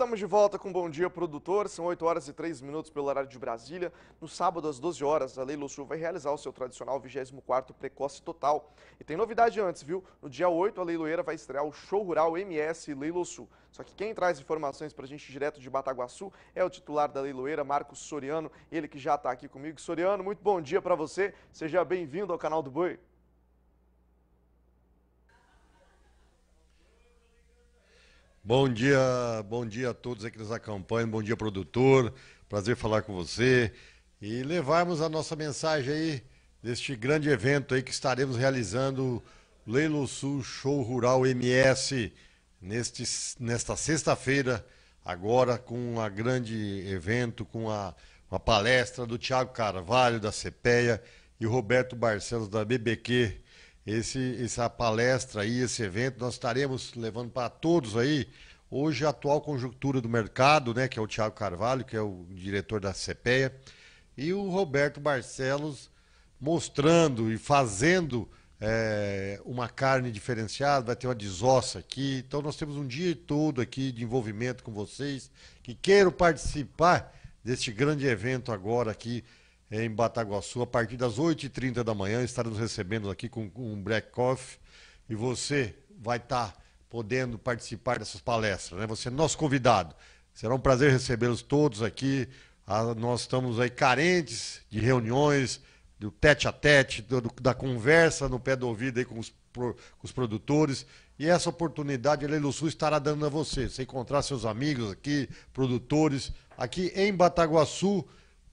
Estamos de volta com Bom Dia Produtor, são 8 horas e 3 minutos pelo horário de Brasília. No sábado, às 12 horas, a Leilo Sul vai realizar o seu tradicional 24º Precoce Total. E tem novidade antes, viu? No dia 8, a Leiloeira vai estrear o Show Rural MS Leilo Sul. Só que quem traz informações para a gente direto de Bataguaçu é o titular da Leiloeira, Marcos Soriano, ele que já está aqui comigo. Soriano, muito bom dia para você, seja bem-vindo ao canal do Boi. Bom dia, bom dia a todos que nos acompanham, bom dia produtor, prazer falar com você e levarmos a nossa mensagem aí deste grande evento aí que estaremos realizando Leilo Sul Show Rural MS neste, nesta sexta-feira, agora com um grande evento, com a, uma palestra do Tiago Carvalho, da CPEA, e Roberto Barcelos, da BBQ, esse, essa palestra aí, esse evento, nós estaremos levando para todos aí hoje a atual conjuntura do mercado, né, que é o Tiago Carvalho, que é o diretor da CPEA, e o Roberto Barcelos mostrando e fazendo é, uma carne diferenciada, vai ter uma desossa aqui. Então nós temos um dia todo aqui de envolvimento com vocês que queiram participar deste grande evento agora aqui em Bataguaçu, a partir das 8h30 da manhã. Estaremos recebendo aqui com, com um black coffee e você vai estar tá podendo participar dessas palestras. Né? Você é nosso convidado. Será um prazer recebê-los todos aqui. Ah, nós estamos aí carentes de reuniões, do tete a tete, do, da conversa no pé do ouvido aí com os, pro, com os produtores. E essa oportunidade a Leilo Sul estará dando a você. Você encontrar seus amigos aqui, produtores, aqui em Bataguaçu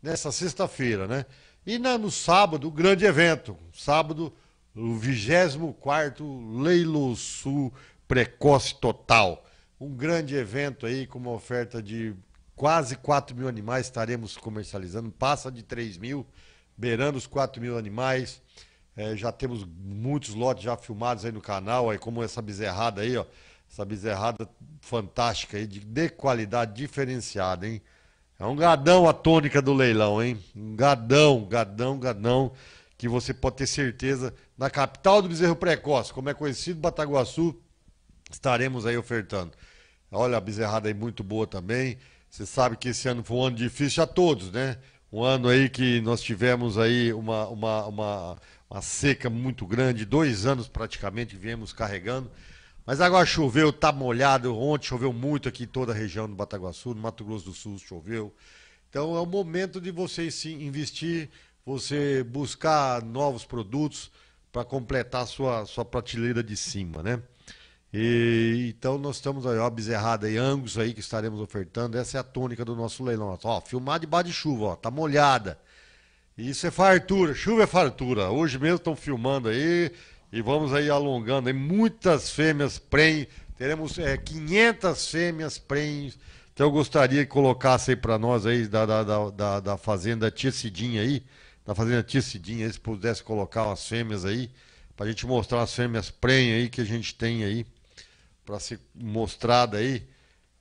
nessa sexta-feira, né? E na, no sábado, o grande evento. Sábado, o 24 Leilo Sul Precoce Total. Um grande evento aí com uma oferta de quase 4 mil animais estaremos comercializando. Passa de 3 mil, beirando os 4 mil animais. É, já temos muitos lotes já filmados aí no canal, aí como essa bezerrada aí, ó. Essa bezerrada fantástica aí, de, de qualidade diferenciada, hein? É um gadão a tônica do leilão, hein? Um gadão, gadão, gadão, que você pode ter certeza. Na capital do bezerro precoce, como é conhecido, Bataguaçu, estaremos aí ofertando. Olha, a bezerrada aí muito boa também. Você sabe que esse ano foi um ano difícil a todos, né? Um ano aí que nós tivemos aí uma, uma, uma, uma seca muito grande, dois anos praticamente viemos carregando. Mas agora choveu, tá molhado. Ontem choveu muito aqui em toda a região do Bataguaçu, no Mato Grosso do Sul choveu. Então é o momento de você se investir, você buscar novos produtos para completar a sua, sua prateleira de cima, né? E, então nós estamos aí, ó, bezerrada e angus aí que estaremos ofertando. Essa é a tônica do nosso leilão. Ó, filmar debaixo de chuva, ó, tá molhada. Isso é fartura, chuva é fartura. Hoje mesmo estão filmando aí, e vamos aí alongando. Aí muitas fêmeas prem. Teremos é, 500 fêmeas prem. Então eu gostaria que colocasse aí para nós aí da, da, da, da, fazenda Tia Cidinha aí. Da fazenda Tia Cidinha, se pudesse colocar as fêmeas aí. Pra gente mostrar as fêmeas prem aí que a gente tem aí. Pra ser mostrada aí.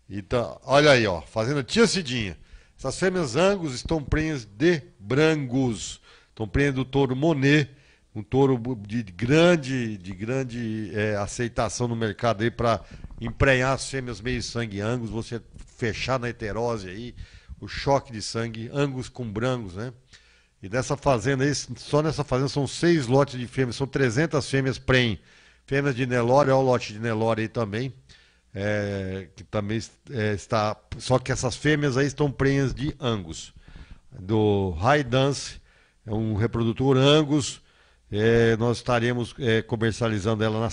Então, olha aí, ó. Fazenda Tia Cidinha. Essas fêmeas angus estão prenhas de brancos. Estão prenhas do touro Monet um touro de grande, de grande é, aceitação no mercado aí para emprenhar as fêmeas meio sangue angus, você fechar na heterose aí, o choque de sangue, angus com brancos, né? E dessa fazenda aí, só nessa fazenda são seis lotes de fêmeas, são 300 fêmeas prem. Fêmeas de Nelore, olha o lote de Nelore aí também, é, que também é, está. Só que essas fêmeas aí estão prenhas de Angus, do High Dance, é um reprodutor Angus, é, nós estaremos é, comercializando ela na,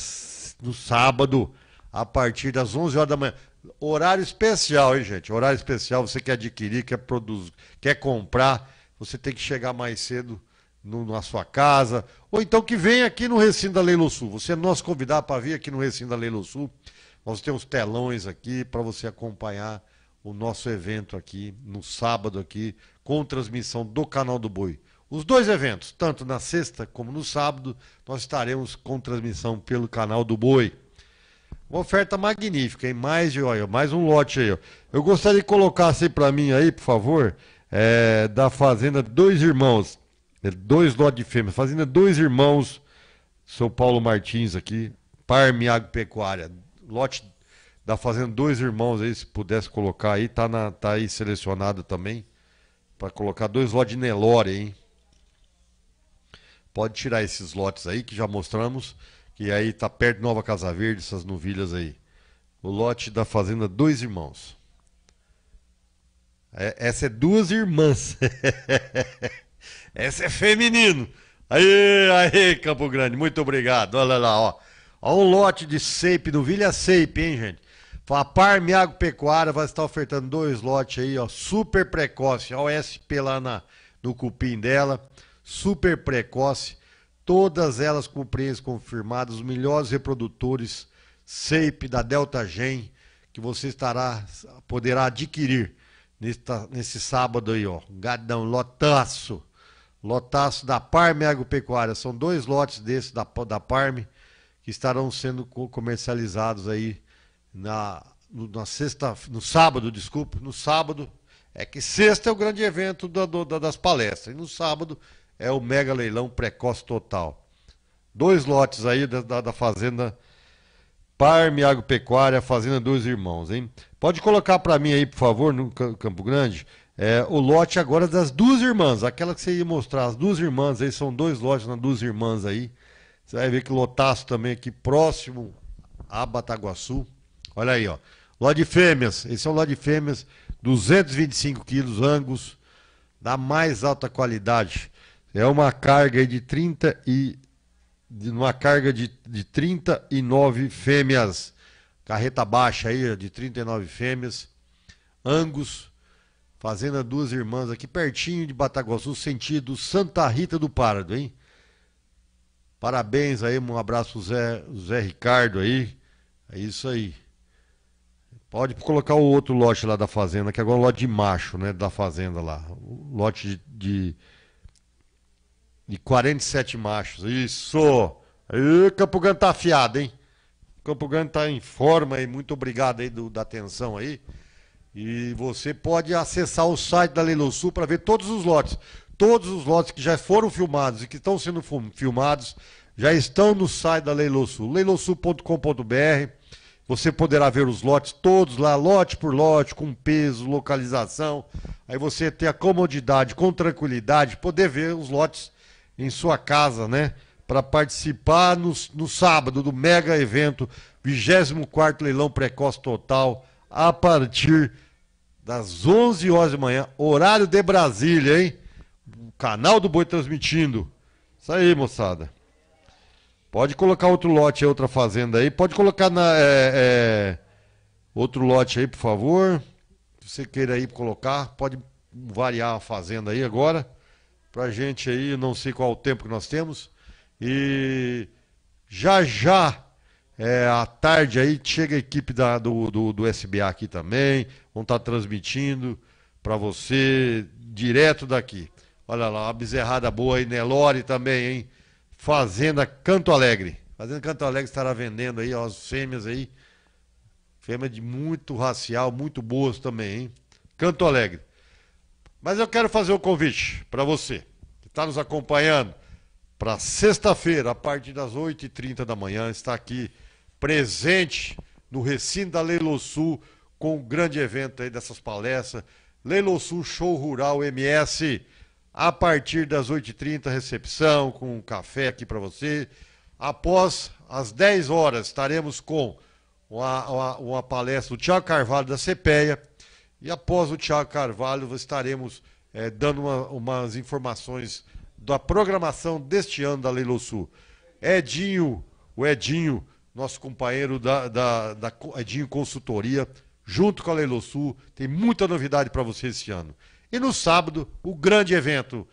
no sábado, a partir das 11 horas da manhã. Horário especial, hein, gente? Horário especial. Você quer adquirir, quer produzir, quer comprar, você tem que chegar mais cedo no, na sua casa. Ou então que venha aqui no Recinto da Leilo Sul. Você é nosso convidado para vir aqui no Recinto da Leilo Sul. Nós temos telões aqui para você acompanhar o nosso evento aqui no sábado aqui com transmissão do canal do Boi. Os dois eventos, tanto na sexta como no sábado, nós estaremos com transmissão pelo canal do Boi. Uma oferta magnífica, hein? Mais, olha, mais um lote aí. Ó. Eu gostaria que colocasse assim para mim aí, por favor, é, da Fazenda Dois Irmãos. É, dois lotes de fêmeas. Fazenda Dois Irmãos, São Paulo Martins aqui, Parme Agropecuária. Lote da Fazenda Dois Irmãos aí, se pudesse colocar aí. Tá, na, tá aí selecionado também. para colocar dois lotes de Nelore, hein? pode tirar esses lotes aí que já mostramos, que aí tá perto de Nova Casa Verde, essas novilhas aí. O lote da Fazenda Dois Irmãos. É, essa é duas irmãs. essa é feminino. Aí, aí Campo Grande, muito obrigado. Olha lá, ó. Olha um lote de seipe, novilha seipe, hein, gente? Faparme Pecuária vai estar ofertando dois lotes aí, ó, super precoce. Olha o SP lá na, no cupim dela super precoce, todas elas com preenches confirmadas, os melhores reprodutores SAPE da Delta Gen, que você estará, poderá adquirir nesta, nesse sábado aí, ó. Gadão, lotaço. Lotaço da Parme Agropecuária. São dois lotes desses da, da Parme que estarão sendo comercializados aí na, na sexta, no sábado, desculpa, no sábado. É que sexta é o grande evento da, da, das palestras. E no sábado é o mega leilão precoce total. Dois lotes aí da, da, da fazenda Parme Agropecuária, Fazenda Dois Irmãos, hein? Pode colocar para mim aí, por favor, no Campo Grande, é, o lote agora das duas irmãs, aquela que você ia mostrar, as duas irmãs aí, são dois lotes nas duas irmãs aí. Você vai ver que lotaço também aqui próximo a Bataguaçu. Olha aí, ó. Lote de fêmeas, esse é um lote de fêmeas, 225 quilos, angus, da mais alta qualidade. É uma carga de 30 e de uma carga de, de 39 fêmeas, carreta baixa aí de 39 fêmeas, Angus, fazenda Duas Irmãs aqui pertinho de Bataguaçu, sentido Santa Rita do Pardo, hein? Parabéns aí, um abraço Zé, Zé Ricardo aí. É isso aí. Pode colocar o outro lote lá da fazenda, que agora é o lote de macho, né? Da fazenda lá. O lote de, de e 47 machos. Isso! Aí, Campo Grande tá afiado, hein? Campo Grande tá em forma e muito obrigado aí do, da atenção aí. E você pode acessar o site da Leilão Sul para ver todos os lotes. Todos os lotes que já foram filmados e que estão sendo filmados já estão no site da Leilão Sul, leilosul.com.br. Você poderá ver os lotes todos lá, lote por lote, com peso, localização. Aí você tem a comodidade, com tranquilidade, poder ver os lotes em sua casa, né? Para participar no, no sábado do mega evento 24 Leilão Precoce Total, a partir das 11 horas da manhã, horário de Brasília, hein? O canal do Boi transmitindo. Isso aí, moçada. Pode colocar outro lote aí, outra fazenda aí. Pode colocar na, é, é, outro lote aí, por favor. Se você queira aí colocar, pode variar a fazenda aí agora para a gente aí, não sei qual o tempo que nós temos. E já já, é, à tarde aí, chega a equipe da, do, do, do SBA aqui também, vão estar tá transmitindo para você direto daqui. Olha lá, uma bezerrada boa aí, Nelore também, hein? Fazenda Canto Alegre. Fazenda Canto Alegre estará vendendo aí ó, as fêmeas aí. Fêmea de muito racial, muito boas também, hein? Canto Alegre. Mas eu quero fazer um convite para você que está nos acompanhando para sexta-feira, a partir das 8h30 da manhã, está aqui presente no Recinto da Leilo Sul com o um grande evento aí dessas palestras. Leilo Sul Show Rural MS. A partir das 8h30, recepção com um café aqui para você. Após as 10 horas, estaremos com uma, uma, uma palestra do Tiago Carvalho da CPEA, e após o Tiago Carvalho, estaremos é, dando uma, umas informações da programação deste ano da Leilão Sul. Edinho, o Edinho, nosso companheiro da, da, da Edinho Consultoria, junto com a Leilão Sul, tem muita novidade para você este ano. E no sábado, o grande evento,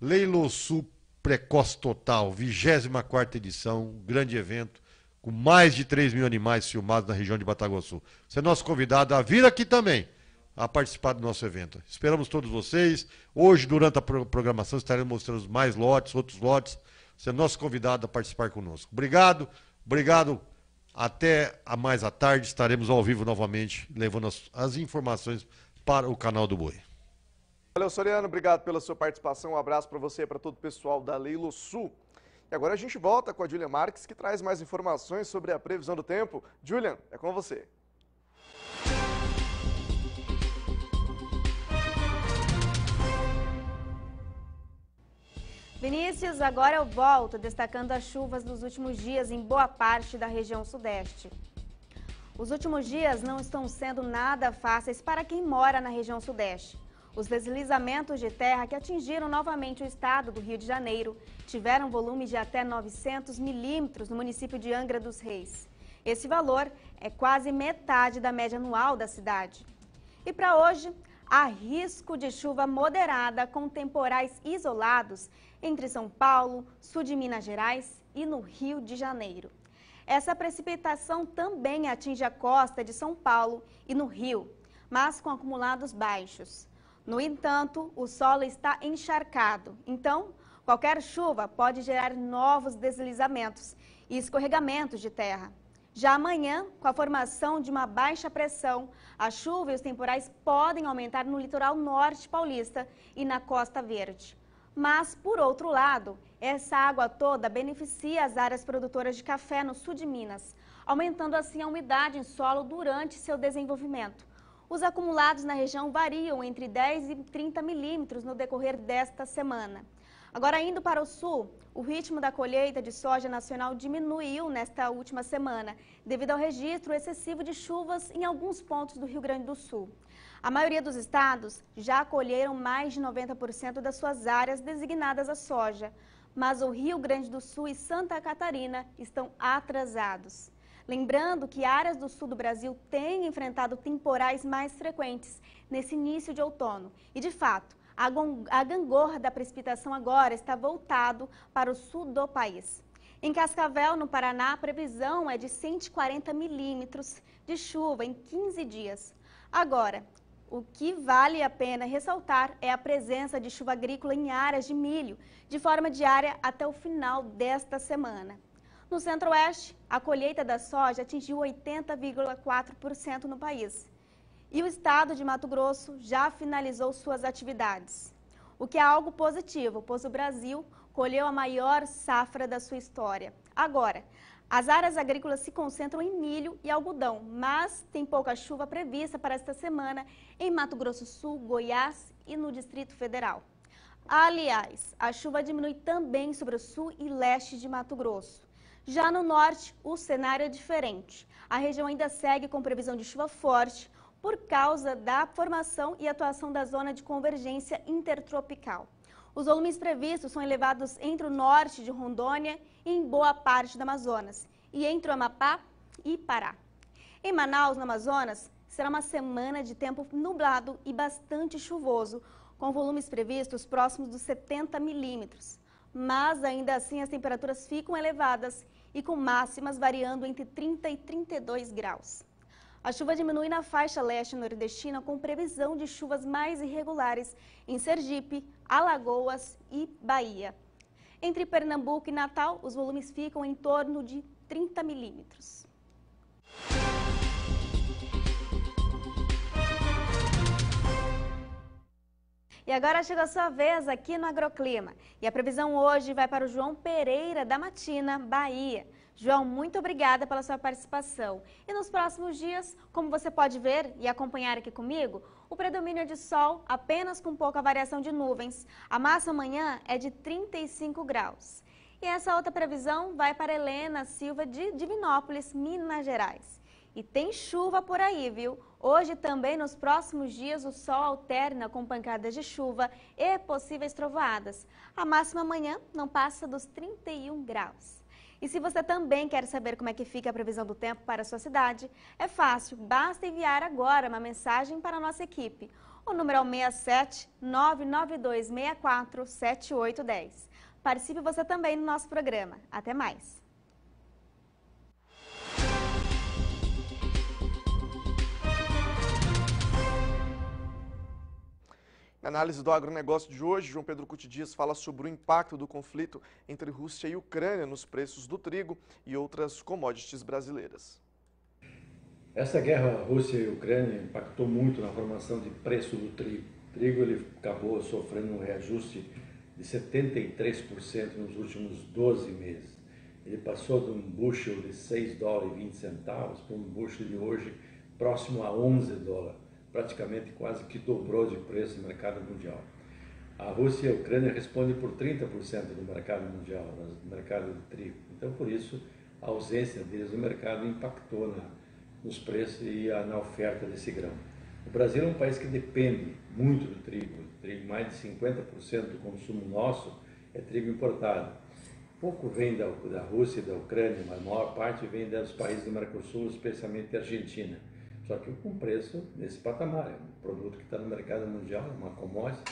Leilão Sul Precoce Total, 24 edição, um grande evento, com mais de 3 mil animais filmados na região de Bataguaçu. Você é nosso convidado a vir aqui também a participar do nosso evento. Esperamos todos vocês. Hoje, durante a programação, estaremos mostrando mais lotes, outros lotes. Você é nosso convidado a participar conosco. Obrigado, obrigado. Até a mais à tarde estaremos ao vivo novamente, levando as, as informações para o canal do Boi. Valeu, Soriano. Obrigado pela sua participação. Um abraço para você e para todo o pessoal da Leilo Sul. E agora a gente volta com a Julia Marques, que traz mais informações sobre a previsão do tempo. Julian, é com você. Vinícius, agora eu volto destacando as chuvas dos últimos dias em boa parte da região sudeste. Os últimos dias não estão sendo nada fáceis para quem mora na região sudeste. Os deslizamentos de terra que atingiram novamente o estado do Rio de Janeiro tiveram volume de até 900 milímetros no município de Angra dos Reis. Esse valor é quase metade da média anual da cidade. E para hoje, há risco de chuva moderada com temporais isolados entre São Paulo, sul de Minas Gerais e no Rio de Janeiro. Essa precipitação também atinge a costa de São Paulo e no Rio, mas com acumulados baixos. No entanto, o solo está encharcado, então qualquer chuva pode gerar novos deslizamentos e escorregamentos de terra. Já amanhã, com a formação de uma baixa pressão, a chuva e os temporais podem aumentar no litoral norte paulista e na Costa Verde. Mas, por outro lado, essa água toda beneficia as áreas produtoras de café no sul de Minas, aumentando assim a umidade em solo durante seu desenvolvimento. Os acumulados na região variam entre 10 e 30 milímetros no decorrer desta semana. Agora, indo para o sul, o ritmo da colheita de soja nacional diminuiu nesta última semana, devido ao registro excessivo de chuvas em alguns pontos do Rio Grande do Sul. A maioria dos estados já colheram mais de 90% das suas áreas designadas à soja, mas o Rio Grande do Sul e Santa Catarina estão atrasados. Lembrando que áreas do sul do Brasil têm enfrentado temporais mais frequentes nesse início de outono. E, de fato, a gangorra da precipitação agora está voltado para o sul do país. Em Cascavel, no Paraná, a previsão é de 140 milímetros de chuva em 15 dias. Agora, o que vale a pena ressaltar é a presença de chuva agrícola em áreas de milho, de forma diária até o final desta semana. No centro-oeste, a colheita da soja atingiu 80,4% no país. E o estado de Mato Grosso já finalizou suas atividades. O que é algo positivo, pois o Brasil colheu a maior safra da sua história. Agora, as áreas agrícolas se concentram em milho e algodão, mas tem pouca chuva prevista para esta semana em Mato Grosso do Sul, Goiás e no Distrito Federal. Aliás, a chuva diminui também sobre o sul e leste de Mato Grosso. Já no norte, o cenário é diferente. A região ainda segue com previsão de chuva forte por causa da formação e atuação da zona de convergência intertropical. Os volumes previstos são elevados entre o norte de Rondônia e em boa parte do Amazonas, e entre o Amapá e Pará. Em Manaus, no Amazonas, será uma semana de tempo nublado e bastante chuvoso, com volumes previstos próximos dos 70 milímetros. Mas ainda assim as temperaturas ficam elevadas e com máximas variando entre 30 e 32 graus. A chuva diminui na faixa leste nordestina com previsão de chuvas mais irregulares em Sergipe, Alagoas e Bahia. Entre Pernambuco e Natal, os volumes ficam em torno de 30 milímetros. E agora chega a sua vez aqui no Agroclima. E a previsão hoje vai para o João Pereira da Matina, Bahia. João, muito obrigada pela sua participação. E nos próximos dias, como você pode ver e acompanhar aqui comigo, o predomínio é de sol, apenas com pouca variação de nuvens. A massa amanhã é de 35 graus. E essa outra previsão vai para Helena Silva de Divinópolis, Minas Gerais. E tem chuva por aí, viu? Hoje também, nos próximos dias, o sol alterna com pancadas de chuva e possíveis trovoadas. A máxima amanhã não passa dos 31 graus. E se você também quer saber como é que fica a previsão do tempo para a sua cidade, é fácil, basta enviar agora uma mensagem para a nossa equipe. O número é o 67 992 Participe você também no nosso programa. Até mais! Análise do agronegócio de hoje, João Pedro Cuti Dias fala sobre o impacto do conflito entre Rússia e Ucrânia nos preços do trigo e outras commodities brasileiras. Essa guerra Rússia e Ucrânia impactou muito na formação de preço do trigo. O trigo ele acabou sofrendo um reajuste de 73% nos últimos 12 meses. Ele passou de um bushel de 6 dólares e 20 centavos para um bushel de hoje próximo a 11 dólares praticamente quase que dobrou de preço no mercado mundial. A Rússia e a Ucrânia respondem por 30% do mercado mundial, do mercado de trigo. Então, por isso, a ausência deles no mercado impactou na, nos preços e na oferta desse grão. O Brasil é um país que depende muito do trigo. trigo mais de 50% do consumo nosso é trigo importado. Pouco vem da, da Rússia e da Ucrânia, mas a maior parte vem dos países do Mercosul, especialmente da Argentina. Só que com preço nesse patamar. É um produto que está no mercado mundial, é uma commodity.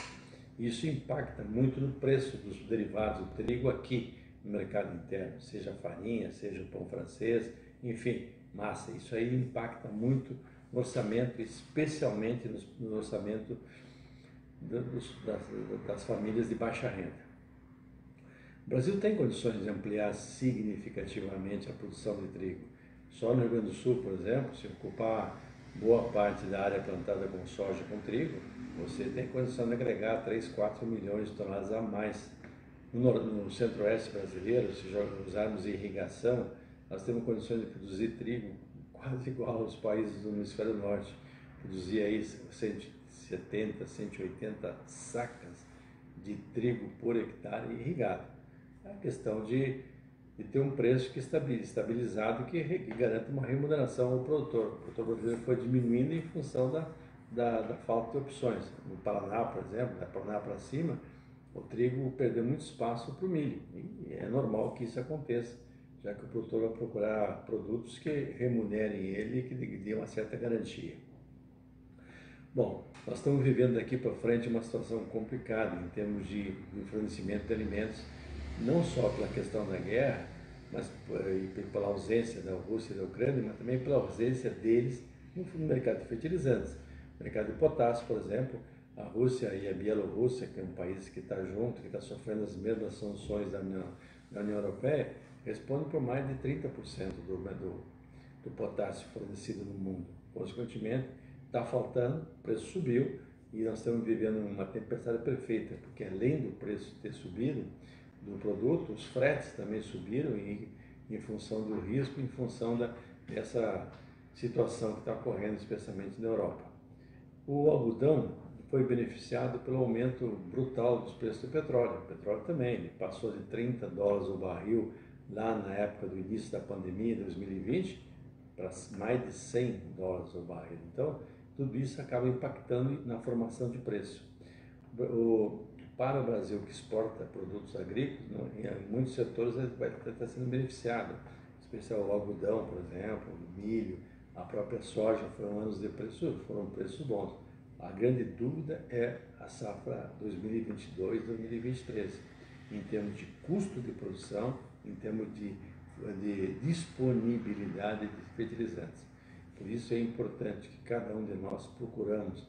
Isso impacta muito no preço dos derivados do trigo aqui no mercado interno, seja farinha, seja o pão francês, enfim, massa. Isso aí impacta muito no orçamento, especialmente no orçamento das famílias de baixa renda. O Brasil tem condições de ampliar significativamente a produção de trigo. Só no Rio Grande do Sul, por exemplo, se ocupar boa parte da área plantada com soja e com trigo, você tem condição de agregar 3, 4 milhões de toneladas a mais. No, no centro-oeste brasileiro, se usarmos irrigação, nós temos condições de produzir trigo quase igual aos países do hemisfério norte. Produzir aí 170, 180 sacas de trigo por hectare irrigado. É questão de e ter um preço que estabilize, estabilizado que, re, que garanta uma remuneração ao produtor. O produtor brasileiro foi diminuindo em função da, da, da, falta de opções. No Paraná, por exemplo, da né, Paraná para cima, o trigo perdeu muito espaço para o milho. E é normal que isso aconteça, já que o produtor vai procurar produtos que remunerem ele e que lhe dê uma certa garantia. Bom, nós estamos vivendo daqui para frente uma situação complicada em termos de fornecimento de alimentos não só pela questão da guerra, mas eh, e pela ausência da Rússia e da Ucrânia, mas também pela ausência deles no mercado de fertilizantes. No mercado de potássio, por exemplo, a Rússia e a Bielorrússia, que é um país que está junto, que está sofrendo as mesmas sanções da União, da União Europeia, responde por mais de 30% do, né, do, do potássio fornecido no mundo. Consequentemente, está faltando, o preço subiu e nós estamos vivendo uma tempestade perfeita, porque além do preço ter subido, do produto, os fretes também subiram em, em função do risco, em função da, dessa situação que está ocorrendo, especialmente na Europa. O algodão foi beneficiado pelo aumento brutal dos preços do petróleo. O petróleo também, ele passou de 30 dólares o barril lá na época do início da pandemia, em 2020, para mais de 100 dólares o barril. Então, tudo isso acaba impactando na formação de preço. O, para o Brasil que exporta produtos agrícolas, em muitos setores vai estar sendo beneficiado, especial o algodão, por exemplo, o milho, a própria soja foram anos de preço, foram preços bons. A grande dúvida é a safra 2022-2023, em termos de custo de produção, em termos de, de disponibilidade de fertilizantes. Por isso é importante que cada um de nós procuramos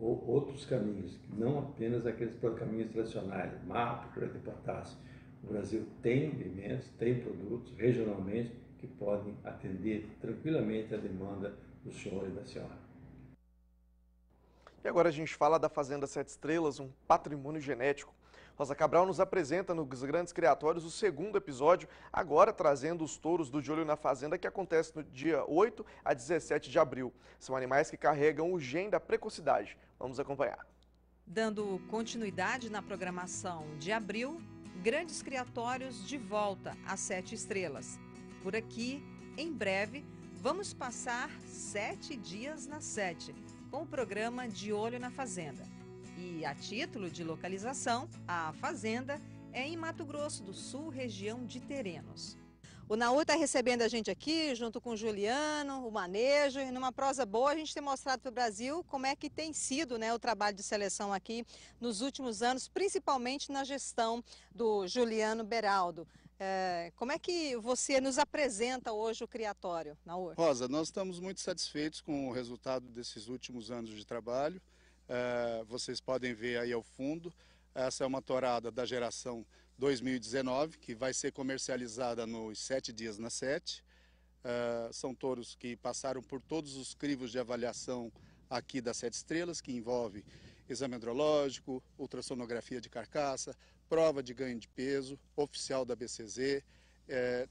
ou outros caminhos, não apenas aqueles caminhos tradicionais, MAP, cloreto de potássio. O Brasil tem alimentos, tem produtos regionalmente que podem atender tranquilamente a demanda do senhor e da senhora. E agora a gente fala da Fazenda Sete Estrelas, um patrimônio genético Rosa Cabral nos apresenta nos Grandes Criatórios o segundo episódio, agora trazendo os touros do De Olho na Fazenda, que acontece no dia 8 a 17 de abril. São animais que carregam o gene da precocidade. Vamos acompanhar. Dando continuidade na programação de abril, Grandes Criatórios de volta às sete estrelas. Por aqui, em breve, vamos passar sete dias na sete, com o programa De Olho na Fazenda. E a título de localização, a fazenda é em Mato Grosso do Sul, região de Terenos. O Naú está recebendo a gente aqui, junto com o Juliano, o Manejo, e numa prosa boa a gente tem mostrado para o Brasil como é que tem sido né, o trabalho de seleção aqui nos últimos anos, principalmente na gestão do Juliano Beraldo. É, como é que você nos apresenta hoje o criatório, Naú? Rosa, nós estamos muito satisfeitos com o resultado desses últimos anos de trabalho. Eh, vocês podem ver aí ao fundo. Essa é uma torada da geração 2019, que vai ser comercializada nos sete dias na sete. Eh, são touros que passaram por todos os crivos de avaliação aqui das sete estrelas, que envolve exame andrológico, ultrassonografia de carcaça, prova de ganho de peso, oficial da BCZ. É, eh,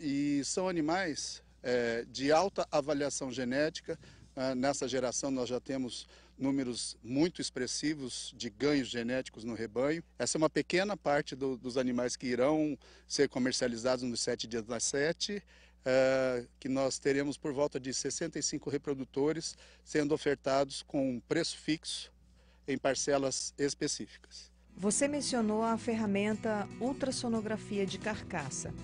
e são animais é, de alta avaliação genética, ah, nessa geração nós já temos números muito expressivos de ganhos genéticos no rebanho. Essa é uma pequena parte do, dos animais que irão ser comercializados nos sete dias das sete, ah, que nós teremos por volta de 65 reprodutores sendo ofertados com um preço fixo em parcelas específicas. Você mencionou a ferramenta ultrassonografia de carcaça.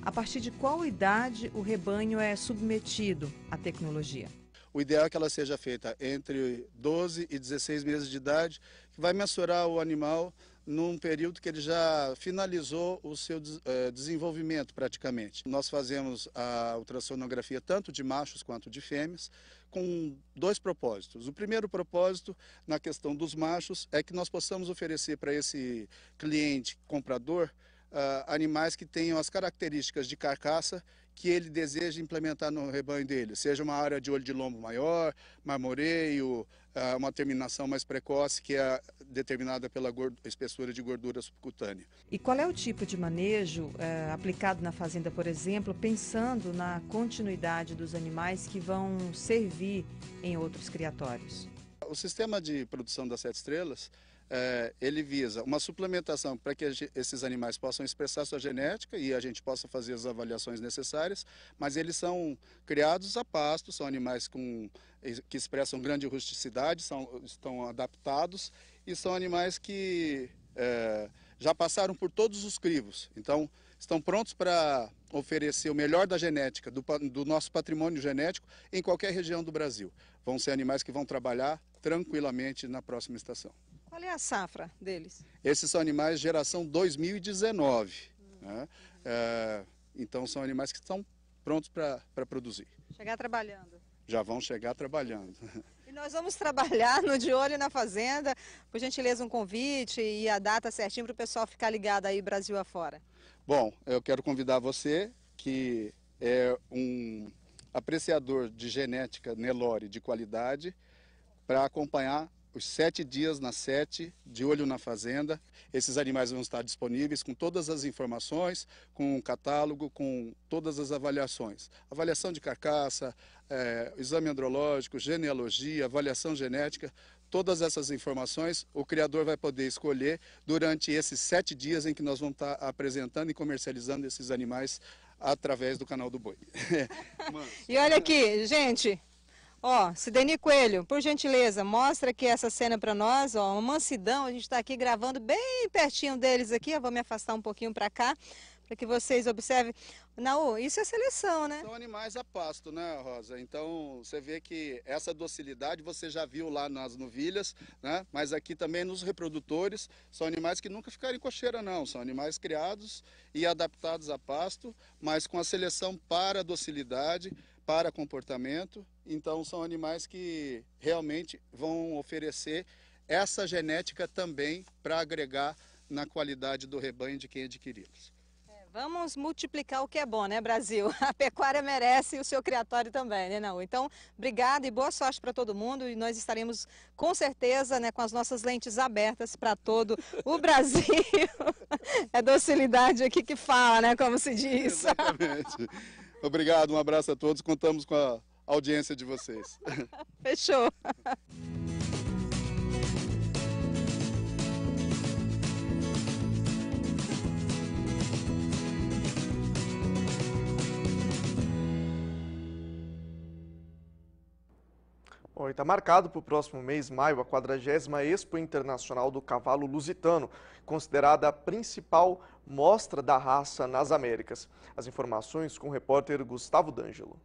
A partir de qual idade o rebanho é submetido à tecnologia? O ideal é que ela seja feita entre 12 e 16 meses de idade, que vai mensurar o animal num período que ele já finalizou o seu eh, desenvolvimento praticamente. Nós fazemos a ultrassonografia tanto de machos quanto de fêmeas, com dois propósitos. O primeiro propósito, na questão dos machos, é que nós possamos oferecer para esse cliente comprador ah, animais que tenham as características de carcaça que ele deseja implementar no rebanho dele, seja uma área de olho de lombo maior, marmoreio, ah, uma terminação mais precoce que é determinada pela espessura de gordura subcutânea. E qual é o tipo de manejo é, aplicado na fazenda, por exemplo, pensando na continuidade dos animais que vão servir em outros criatórios? O sistema de produção das sete estrelas é, ele visa uma suplementação para que esses animais possam expressar sua genética e a gente possa fazer as avaliações necessárias, mas eles são criados a pasto, são animais com, que expressam grande rusticidade, são, estão adaptados e são animais que é, já passaram por todos os crivos. Então, estão prontos para oferecer o melhor da genética, do, do, nosso patrimônio genético, em qualquer região do Brasil. Vão ser animais que vão trabalhar tranquilamente na próxima estação. Qual é a safra deles? Esses são animais geração 2019. Uhum. Né? É, então são animais que estão prontos para produzir. Chegar trabalhando. Já vão chegar trabalhando. E nós vamos trabalhar no De Olho na Fazenda. Por gentileza, um convite e a data certinho para o pessoal ficar ligado aí Brasil afora. Bom, eu quero convidar você, que é um apreciador de genética Nelore de qualidade, para acompanhar os sete dias na sete, de olho na fazenda. Esses animais vão estar disponíveis com todas as informações, com um catálogo, com todas as avaliações. Avaliação de carcaça, é, exame andrológico, genealogia, avaliação genética, todas essas informações o criador vai poder escolher durante esses sete dias em que nós vamos estar apresentando e comercializando esses animais através do canal do boi. e olha aqui, gente, Ó, Sidney Coelho, por gentileza, mostra aqui essa cena para nós, ó, uma mansidão, a gente está aqui gravando bem pertinho deles aqui, eu vou me afastar um pouquinho para cá, para que vocês observem. Naú, isso é seleção, né? São animais a pasto, né, Rosa? Então, você vê que essa docilidade você já viu lá nas novilhas, né? Mas aqui também nos reprodutores, são animais que nunca ficaram em cocheira, não. São animais criados e adaptados a pasto, mas com a seleção para docilidade, para comportamento, então são animais que realmente vão oferecer essa genética também para agregar na qualidade do rebanho de quem adquirimos. É, vamos multiplicar o que é bom, né, Brasil? A pecuária merece e o seu criatório também, né, Naú? Então, obrigado e boa sorte para todo mundo. E nós estaremos, com certeza, né, com as nossas lentes abertas para todo o Brasil. é docilidade aqui que fala, né, como se diz. Exatamente. Obrigado, um abraço a todos. Contamos com a audiência de vocês. Fechou. Bom, está marcado para o próximo mês, maio, a 40 Expo Internacional do Cavalo Lusitano, considerada a principal mostra da raça nas Américas. As informações com o repórter Gustavo D'Angelo.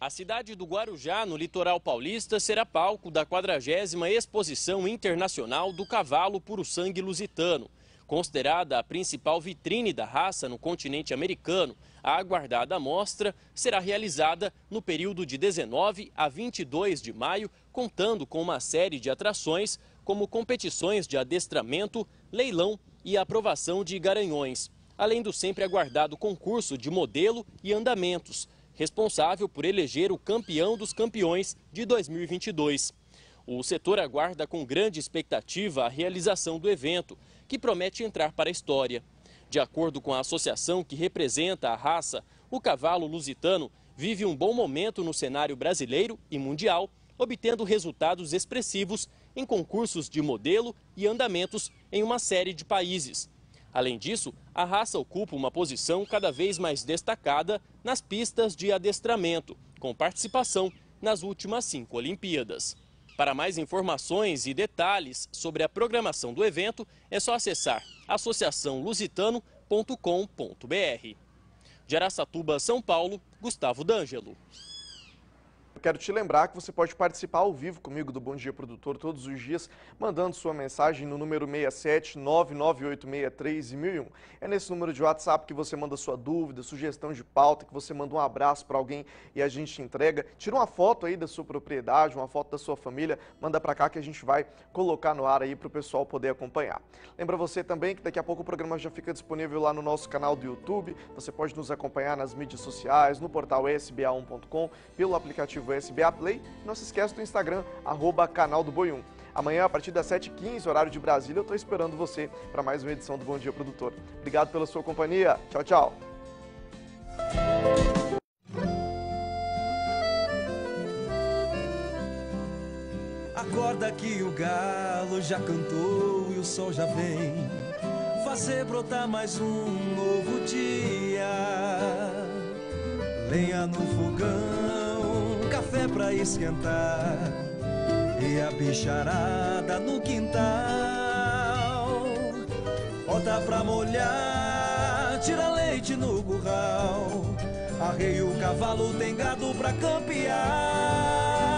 A cidade do Guarujá, no litoral paulista, será palco da 40 Exposição Internacional do Cavalo Puro Sangue Lusitano. Considerada a principal vitrine da raça no continente americano, a aguardada mostra será realizada no período de 19 a 22 de maio, contando com uma série de atrações, como competições de adestramento, leilão e aprovação de garanhões, além do sempre aguardado concurso de modelo e andamentos responsável por eleger o campeão dos campeões de 2022. O setor aguarda com grande expectativa a realização do evento, que promete entrar para a história. De acordo com a associação que representa a raça, o cavalo lusitano vive um bom momento no cenário brasileiro e mundial, obtendo resultados expressivos em concursos de modelo e andamentos em uma série de países. Além disso, a raça ocupa uma posição cada vez mais destacada nas pistas de adestramento, com participação nas últimas cinco Olimpíadas. Para mais informações e detalhes sobre a programação do evento, é só acessar associaçãolusitano.com.br. De Araçatuba, São Paulo, Gustavo D'Angelo. Eu quero te lembrar que você pode participar ao vivo comigo do Bom Dia Produtor todos os dias, mandando sua mensagem no número 67998631001. É nesse número de WhatsApp que você manda sua dúvida, sugestão de pauta, que você manda um abraço para alguém e a gente entrega. Tira uma foto aí da sua propriedade, uma foto da sua família, manda para cá que a gente vai colocar no ar aí para o pessoal poder acompanhar. Lembra você também que daqui a pouco o programa já fica disponível lá no nosso canal do YouTube. Você pode nos acompanhar nas mídias sociais, no portal sba1.com, pelo aplicativo aplicativo SBA Play. Não se esqueça do Instagram, arroba canal do Boi 1. Amanhã, a partir das 7h15, horário de Brasília, eu estou esperando você para mais uma edição do Bom Dia Produtor. Obrigado pela sua companhia. Tchau, tchau. Acorda que o galo já cantou e o sol já vem fazer brotar mais um novo dia. Lenha no fogão é pra esquentar e a bicharada no quintal. Bota pra molhar, tira leite no curral. Arrei o cavalo, tem gado pra campear.